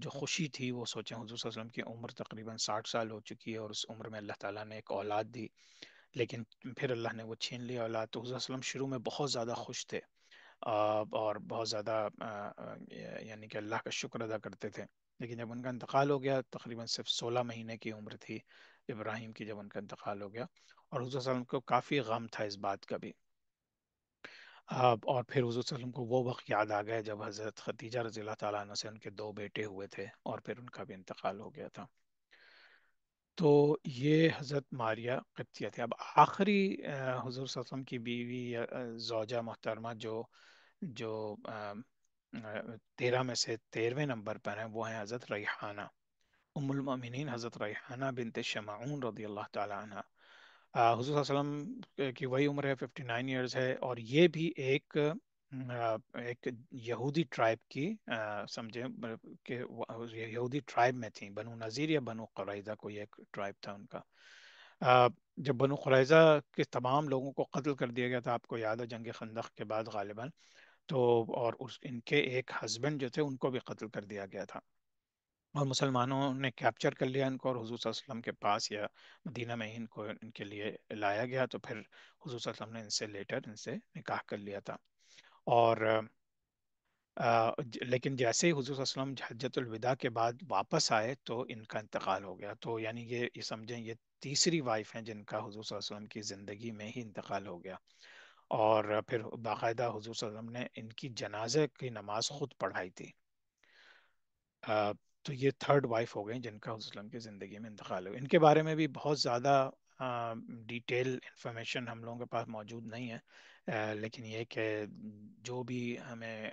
جو خوشی تھی وہ سوچیں حضور صلی اللہ علیہ وسلم کی عمر تقریباً ساٹھ سال ہو چکی ہے اور اس عمر میں اللہ تعالیٰ نے ایک اولاد دی لیکن پھر اللہ نے وہ چھین لی اولاد تو حضور وسلم شروع میں بہت زیادہ خوش تھے اور بہت زیادہ یعنی کہ اللہ کا شکر ادا کرتے تھے لیکن جب ان کا انتقال ہو گیا تقریباً صرف سولہ مہینے کی عمر تھی ابراہیم کی جب ان کا انتقال ہو گیا اور حضور صلی اللہ علیہ وسلم کو کافی غم تھا اس بات کا بھی اور پھر حضور صلی اللہ علیہ وسلم کو وہ وقت یاد آ گیا جب حضرت ختیجہ رضی اللہ تعالیٰ عنہ سے ان کے دو بیٹے ہوئے تھے اور پھر ان کا بھی انتقال ہو گیا تھا تو یہ حضرت ماریہ قبطیہ تھے اب آخری حضور صلی اللہ علیہ وسلم کی بیوی یا زوجہ محترمہ جو جو تیرہ میں سے تیرہویں نمبر پر ہیں وہ ہیں حضرت ریحانہ ام المؤمنین حضرت ریحانہ بنت شمعون رضی اللہ تعالی عنہ حضور صلی اللہ علیہ وسلم کی وہی عمر ہے 59 ایئرز ہے اور یہ بھی ایک ایک یہودی ٹرائب کی سمجھیں کہ یہودی ٹرائب میں تھیں بنو نذیر یا بنو قرائضہ کو یہ ایک ٹرائب تھا ان کا جب بنو قرضہ کے تمام لوگوں کو قتل کر دیا گیا تھا آپ کو یاد ہے جنگ خندق کے بعد غالباً تو اور اس ان کے ایک ہسبینڈ جو تھے ان کو بھی قتل کر دیا گیا تھا اور مسلمانوں نے کیپچر کر لیا ان کو اور حضور صلی اللہ علیہ وسلم کے پاس یا مدینہ میں ان کو ان کے لیے لایا گیا تو پھر حضور صلی اللہ علیہ وسلم نے ان سے لیٹر ان سے نکاح کر لیا تھا اور لیکن جیسے ہی حضور صلی اللہ علیہ وسلم حجت الوداع کے بعد واپس آئے تو ان کا انتقال ہو گیا تو یعنی یہ یہ سمجھیں یہ تیسری وائف ہیں جن کا حضور صلی اللہ علیہ وسلم کی زندگی میں ہی انتقال ہو گیا اور پھر باقاعدہ حضور صلی اللہ علیہ وسلم نے ان کی جنازہ کی نماز خود پڑھائی تھی تو یہ تھرڈ وائف ہو گئیں جن کا حضرت وسلم کی زندگی میں انتقال ہو ان کے بارے میں بھی بہت زیادہ ڈیٹیل انفارمیشن ہم لوگوں کے پاس موجود نہیں ہے لیکن یہ کہ جو بھی ہمیں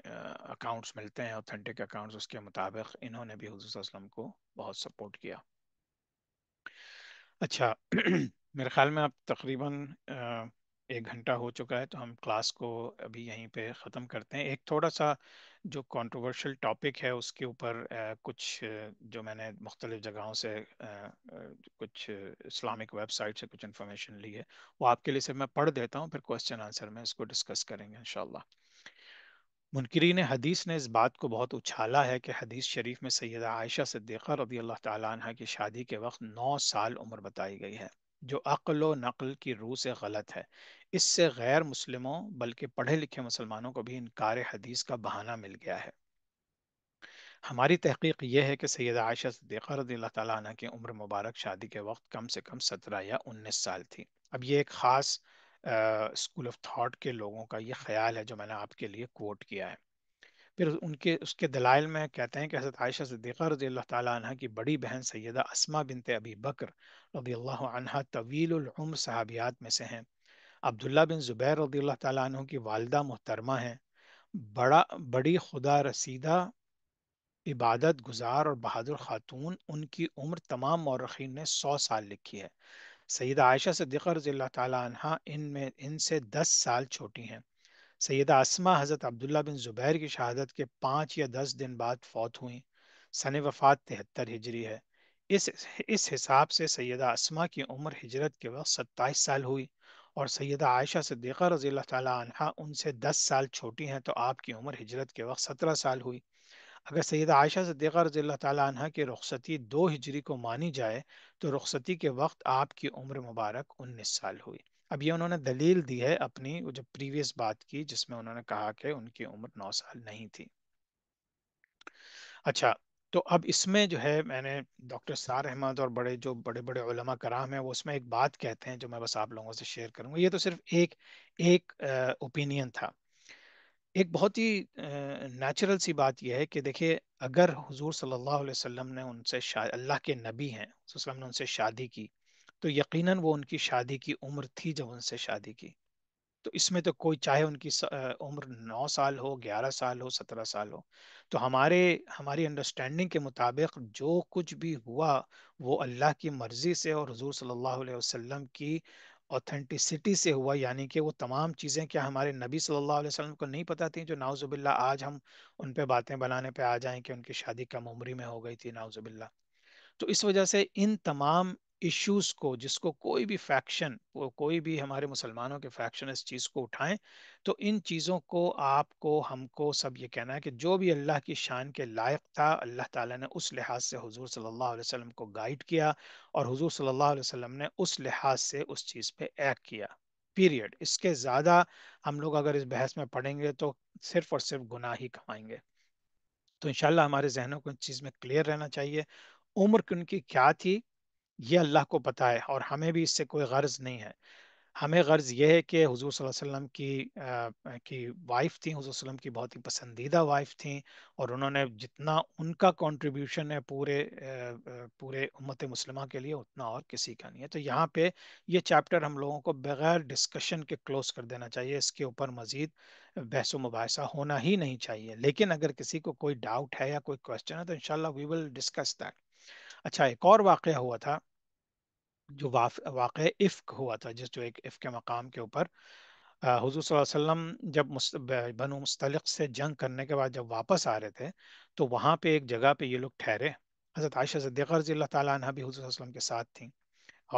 اکاؤنٹس ملتے ہیں اوتھینٹک اکاؤنٹس اس کے مطابق انہوں نے بھی وسلم کو بہت سپورٹ کیا اچھا [CLEARS THROAT] میرے خیال میں آپ تقریباً ایک گھنٹہ ہو چکا ہے تو ہم کلاس کو ابھی یہیں پہ ختم کرتے ہیں ایک تھوڑا سا جو کانٹروورشل ٹاپک ہے اس کے اوپر کچھ جو میں نے مختلف جگہوں سے کچھ اسلامک ویب سائٹ سے کچھ انفارمیشن لی ہے وہ آپ کے لیے صرف میں پڑھ دیتا ہوں پھر کوشچن آنسر میں اس کو ڈسکس کریں گے ان منکرین حدیث نے اس بات کو بہت اچھالا ہے کہ حدیث شریف میں سیدہ عائشہ صدیقہ رضی اللہ تعالیٰ عنہ کی شادی کے وقت نو سال عمر بتائی گئی ہے جو عقل و نقل کی روح سے غلط ہے اس سے غیر مسلموں بلکہ پڑھے لکھے مسلمانوں کو بھی انکار حدیث کا بہانہ مل گیا ہے ہماری تحقیق یہ ہے کہ سیدہ عائشہ صدیقہ رضی اللہ تعالیٰ عنہ کی عمر مبارک شادی کے وقت کم سے کم سترہ یا انیس سال تھی اب یہ ایک خاص اسکول آف تھاٹ کے لوگوں کا یہ خیال ہے جو میں نے آپ کے لیے کوٹ کیا ہے پھر ان کے اس کے دلائل میں کہتے ہیں کہ حضرت عائشہ صدیقہ رضی اللہ تعالیٰ عنہ کی بڑی بہن سیدہ اسما بنت ابی بکر رضی اللہ عنہ طویل العمر صحابیات میں سے ہیں عبداللہ بن زبیر رضی اللہ تعالیٰ عنہ کی والدہ محترمہ ہیں بڑا بڑی خدا رسیدہ عبادت گزار اور بہادر خاتون ان کی عمر تمام مورخین نے سو سال لکھی ہے سیدہ عائشہ صدیقہ رضی اللہ تعالیٰ عنہ ان میں ان سے دس سال چھوٹی ہیں سیدہ اسمہ حضرت عبداللہ بن زبیر کی شہادت کے پانچ یا دس دن بعد فوت ہوئیں سن وفات تہتر ہجری ہے اس اس حساب سے سیدہ اسما کی عمر ہجرت کے وقت ستائیس سال ہوئی اور سیدہ عائشہ صدیقہ رضی اللہ تعالیٰ عنہ ان سے دس سال چھوٹی ہیں تو آپ کی عمر ہجرت کے وقت سترہ سال ہوئی اگر سیدہ عائشہ صدیقہ رضی اللہ تعالیٰ عنہ کی رخصتی دو ہجری کو مانی جائے تو رخصتی کے وقت آپ کی عمر مبارک انیس سال ہوئی اب یہ انہوں نے دلیل دی ہے اپنی جو پریویس بات کی جس میں انہوں نے کہا کہ ان کی عمر نو سال نہیں تھی اچھا تو اب اس میں جو ہے میں نے ڈاکٹر سار احمد اور بڑے جو بڑے بڑے علماء کرام ہیں وہ اس میں ایک بات کہتے ہیں جو میں بس آپ لوگوں سے شیئر کروں گا یہ تو صرف ایک ایک اوپینین تھا ایک بہت ہی نیچرل سی بات یہ ہے کہ دیکھیے اگر حضور صلی اللہ علیہ وسلم نے ان سے اللہ کے نبی ہیں وسلم نے ان سے شادی کی تو یقیناً وہ ان کی شادی کی عمر تھی جب ان سے شادی کی تو اس میں تو کوئی چاہے ان کی عمر نو سال ہو گیارہ سال ہو سترہ سال ہو تو ہمارے ہماری انڈرسٹینڈنگ کے مطابق جو کچھ بھی ہوا وہ اللہ کی مرضی سے اور حضور صلی اللہ علیہ وسلم کی اوتھینٹیسٹی سے ہوا یعنی کہ وہ تمام چیزیں کیا ہمارے نبی صلی اللہ علیہ وسلم کو نہیں پتہ تھیں جو ناوز باللہ آج ہم ان پہ باتیں بنانے پہ آ جائیں کہ ان کی شادی کم عمری میں ہو گئی تھی ناوز باللہ تو اس وجہ سے ان تمام ایشوز کو جس کو کوئی بھی فیکشن کوئی بھی ہمارے مسلمانوں کے فیکشن اس چیز کو اٹھائیں تو ان چیزوں کو آپ کو ہم کو سب یہ کہنا ہے کہ جو بھی اللہ کی شان کے لائق تھا اللہ تعالیٰ نے اس لحاظ سے حضور صلی اللہ علیہ وسلم کو گائیڈ کیا اور حضور صلی اللہ علیہ وسلم نے اس لحاظ سے اس چیز پہ ایک کیا پیریڈ اس کے زیادہ ہم لوگ اگر اس بحث میں پڑھیں گے تو صرف اور صرف گناہ ہی کمائیں گے تو انشاءاللہ ہمارے ذہنوں کو ان چیز میں کلیئر رہنا چاہیے عمر ان کی کیا تھی یہ اللہ کو پتہ ہے اور ہمیں بھی اس سے کوئی غرض نہیں ہے ہمیں غرض یہ ہے کہ حضور صلی اللہ علیہ وسلم کی کی وائف تھیں حضور صلی اللہ علیہ وسلم کی بہت ہی پسندیدہ وائف تھیں اور انہوں نے جتنا ان کا کنٹریبیوشن ہے پورے پورے امت مسلمہ کے لیے اتنا اور کسی کا نہیں ہے تو یہاں پہ یہ چیپٹر ہم لوگوں کو بغیر ڈسکشن کے کلوز کر دینا چاہیے اس کے اوپر مزید بحث و مباحثہ ہونا ہی نہیں چاہیے لیکن اگر کسی کو کوئی ڈاؤٹ ہے یا کوئی کوشچن ہے تو انشاءاللہ وی ول ڈسکس دیٹ اچھا ایک اور واقعہ ہوا تھا جو واقع عفق ہوا تھا جس جو ایک عفق مقام کے اوپر حضور صلی اللہ علیہ وسلم جب بنو مستلق سے جنگ کرنے کے بعد جب واپس آ رہے تھے تو وہاں پہ ایک جگہ پہ یہ لوگ ٹھہرے حضرت عائشہ صدیقہ رضی اللہ تعالیٰ عنہ بھی حضور صلی اللہ علیہ وسلم کے ساتھ تھیں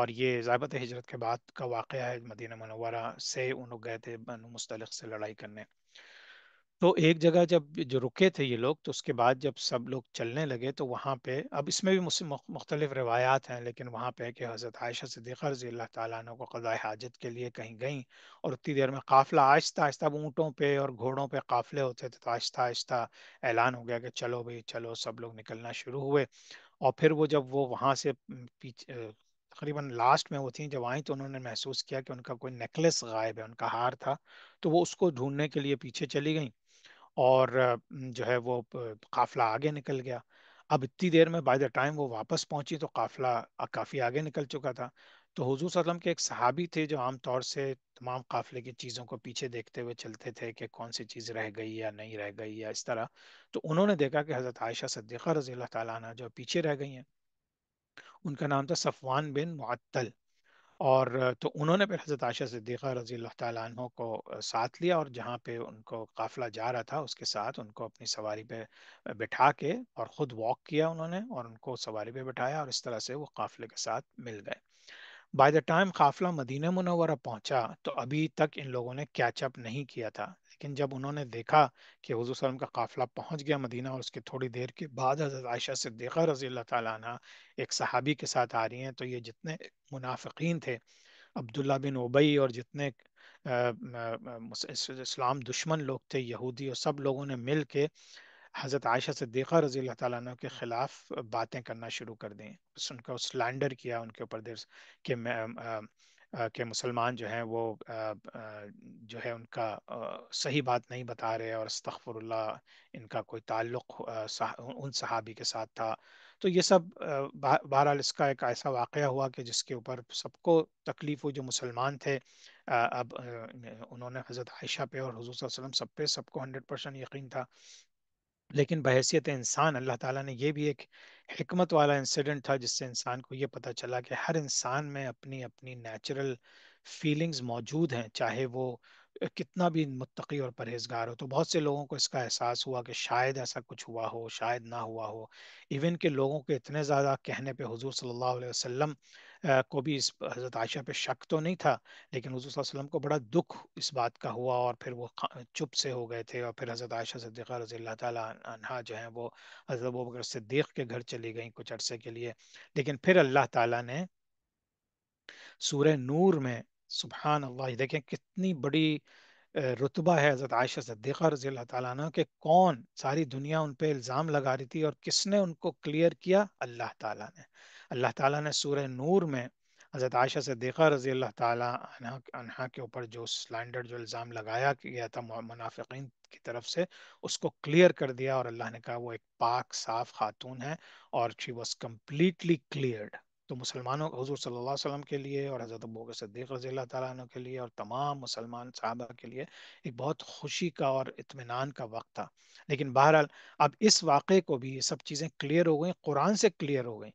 اور یہ ضابط ہجرت کے بعد کا واقعہ ہے مدینہ منورہ سے ان لوگ گئے تھے بنو مستلق سے لڑائی کرنے تو ایک جگہ جب جو رکے تھے یہ لوگ تو اس کے بعد جب سب لوگ چلنے لگے تو وہاں پہ اب اس میں بھی مجھ سے مختلف روایات ہیں لیکن وہاں پہ کہ حضرت عائشہ سے رضی اللہ تعالیٰ عنہ کو قضاء حاجت کے لیے کہیں گئیں اور اتنی دیر میں قافلہ آہستہ آہستہ اونٹوں پہ اور گھوڑوں پہ قافلے ہوتے تھے تو آہستہ آہستہ اعلان ہو گیا کہ چلو بھائی چلو سب لوگ نکلنا شروع ہوئے اور پھر وہ جب وہ وہاں سے تقریباً لاسٹ میں وہ تھیں جب آئیں تو انہوں نے محسوس کیا کہ ان کا کوئی نیکلس غائب ہے ان کا ہار تھا تو وہ اس کو ڈھونڈنے کے لیے پیچھے چلی گئیں اور جو ہے وہ قافلہ آگے نکل گیا اب اتنی دیر میں بائی دا ٹائم وہ واپس پہنچی تو قافلہ کافی آگے نکل چکا تھا تو حضور صلی اللہ علیہ وسلم کے ایک صحابی تھے جو عام طور سے تمام قافلے کی چیزوں کو پیچھے دیکھتے ہوئے چلتے تھے کہ کون سی چیز رہ گئی یا نہیں رہ گئی یا اس طرح تو انہوں نے دیکھا کہ حضرت عائشہ صدیقہ رضی اللہ تعالیٰ عنہ جو پیچھے رہ گئی ہیں ان کا نام تھا صفوان بن معطل اور تو انہوں نے پھر حضرت عائشہ صدیقہ رضی اللہ تعالیٰ عنہ کو ساتھ لیا اور جہاں پہ ان کو قافلہ جا رہا تھا اس کے ساتھ ان کو اپنی سواری پہ بٹھا کے اور خود واک کیا انہوں نے اور ان کو سواری پہ بٹھایا اور اس طرح سے وہ قافلے کے ساتھ مل گئے بائی دا ٹائم قافلہ مدینہ منورہ پہنچا تو ابھی تک ان لوگوں نے کیچ اپ نہیں کیا تھا لیکن جب انہوں نے دیکھا کہ حضور صلی اللہ علیہ وسلم کا قافلہ پہنچ گیا مدینہ اور اس کے تھوڑی دیر کے بعد حضرت عائشہ صدیقہ رضی اللہ تعالیٰ عنہ ایک صحابی کے ساتھ آ رہی ہیں تو یہ جتنے منافقین تھے عبداللہ بن اوبئی اور جتنے اسلام دشمن لوگ تھے یہودی اور سب لوگوں نے مل کے حضرت عائشہ صدیقہ رضی اللہ تعالیٰ عنہ کے خلاف باتیں کرنا شروع کر دیں ان کا سلینڈر کیا ان کے اوپر دیر کہ میں کہ مسلمان جو ہیں وہ جو ہے ان کا صحیح بات نہیں بتا رہے اور استغفر اللہ ان کا کوئی تعلق ان صحابی کے ساتھ تھا تو یہ سب بہرحال اس کا ایک ایسا واقعہ ہوا کہ جس کے اوپر سب کو تکلیف ہوئی جو مسلمان تھے اب انہوں نے حضرت عائشہ پہ اور حضور صلی اللہ علیہ وسلم سب پہ سب کو ہنڈریڈ پرسینٹ یقین تھا لیکن بحیثیت انسان اللہ تعالیٰ نے یہ بھی ایک حکمت والا انسیڈنٹ تھا جس سے انسان کو یہ پتہ چلا کہ ہر انسان میں اپنی اپنی نیچرل فیلنگز موجود ہیں چاہے وہ کتنا بھی متقی اور پرہیزگار ہو تو بہت سے لوگوں کو اس کا احساس ہوا کہ شاید ایسا کچھ ہوا ہو شاید نہ ہوا ہو ایون کہ لوگوں کے اتنے زیادہ کہنے پہ حضور صلی اللہ علیہ وسلم کو بھی اس حضرت عائشہ پہ شک تو نہیں تھا لیکن حضور صلی اللہ علیہ وسلم کو بڑا دکھ اس بات کا ہوا اور پھر وہ چپ سے ہو گئے تھے اور پھر حضرت عائشہ صدیقہ رضی اللہ تعالیٰ جو ہیں وہ حضرت ابو بکر صدیق کے گھر چلی گئیں کچھ عرصے کے لیے لیکن پھر اللہ تعالیٰ نے سورہ نور میں سبحان اللہ دیکھیں کتنی بڑی رتبہ ہے حضرت عائشہ صدیقہ رضی اللہ تعالیٰ عنہ کہ کون ساری دنیا ان پہ الزام لگا رہی تھی اور کس نے ان کو کلیئر کیا اللہ تعالیٰ نے اللہ تعالیٰ نے سورہ نور میں حضرت عائشہ سے دیکھا رضی اللہ تعالیٰ انہا کے اوپر جو سلینڈر جو الزام لگایا گیا تھا منافقین کی طرف سے اس کو کلیئر کر دیا اور اللہ نے کہا وہ ایک پاک صاف خاتون ہے اور شی واز کمپلیٹلی کلیئرڈ تو مسلمانوں حضور صلی اللہ علیہ وسلم کے لیے اور حضرت ابو صدیق رضی اللہ تعالیٰ عنہ کے لیے اور تمام مسلمان صحابہ کے لیے ایک بہت خوشی کا اور اطمینان کا وقت تھا لیکن بہرحال اب اس واقعے کو بھی یہ سب چیزیں کلیئر ہو گئیں قرآن سے کلیئر ہو گئیں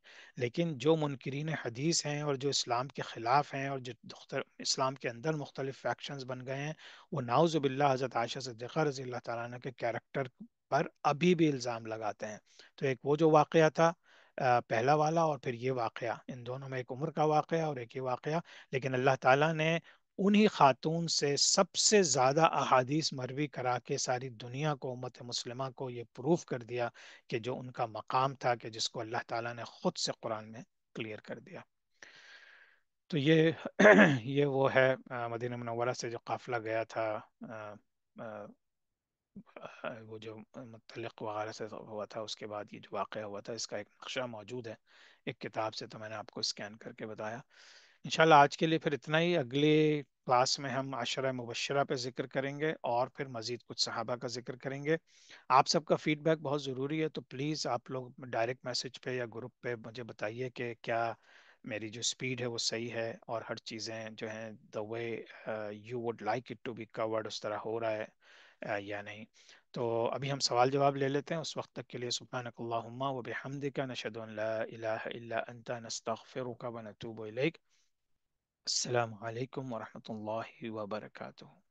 لیکن جو منکرین حدیث ہیں اور جو اسلام کے خلاف ہیں اور جو اسلام کے اندر مختلف فیکشنز بن گئے ہیں وہ ناوزب باللہ حضرت عائشہ صدیقہ رضی اللہ تعالیٰ عنہ کے کیریکٹر پر ابھی بھی الزام لگاتے ہیں تو ایک وہ جو واقعہ تھا پہلا والا اور پھر یہ واقعہ ان دونوں میں ایک عمر کا واقعہ اور ایک یہ واقعہ لیکن اللہ تعالیٰ نے انہی خاتون سے سب سے زیادہ احادیث مروی کرا کے ساری دنیا کو امت مسلمہ کو یہ پروف کر دیا کہ جو ان کا مقام تھا کہ جس کو اللہ تعالیٰ نے خود سے قرآن میں کلیئر کر دیا تو یہ [CLEARS THROAT] یہ وہ ہے مدینہ منورہ سے جو قافلہ گیا تھا [LAUGHS] وہ جو متعلق وغیرہ سے ہوا تھا اس کے بعد یہ جو واقعہ ہوا تھا اس کا ایک نقشہ موجود ہے ایک کتاب سے تو میں نے آپ کو اسکین کر کے بتایا انشاءاللہ آج کے لیے پھر اتنا ہی اگلے کلاس میں ہم عشرہ مبشرہ پہ ذکر کریں گے اور پھر مزید کچھ صحابہ کا ذکر کریں گے آپ سب کا فیڈ بیک بہت ضروری ہے تو پلیز آپ لوگ ڈائریکٹ میسج پہ یا گروپ پہ مجھے بتائیے کہ کیا میری جو اسپیڈ ہے وہ صحیح ہے اور ہر چیزیں جو ہیں the way you would like it to be covered اس طرح ہو رہا ہے یا نہیں تو ابھی ہم سوال جواب لے لیتے ہیں اس وقت تک کے لیے سبحانک اللہم و بحمدک نشد ان لا الہ الا انت نستغفرک و نتوب الیک السلام علیکم ورحمت اللہ وبرکاتہ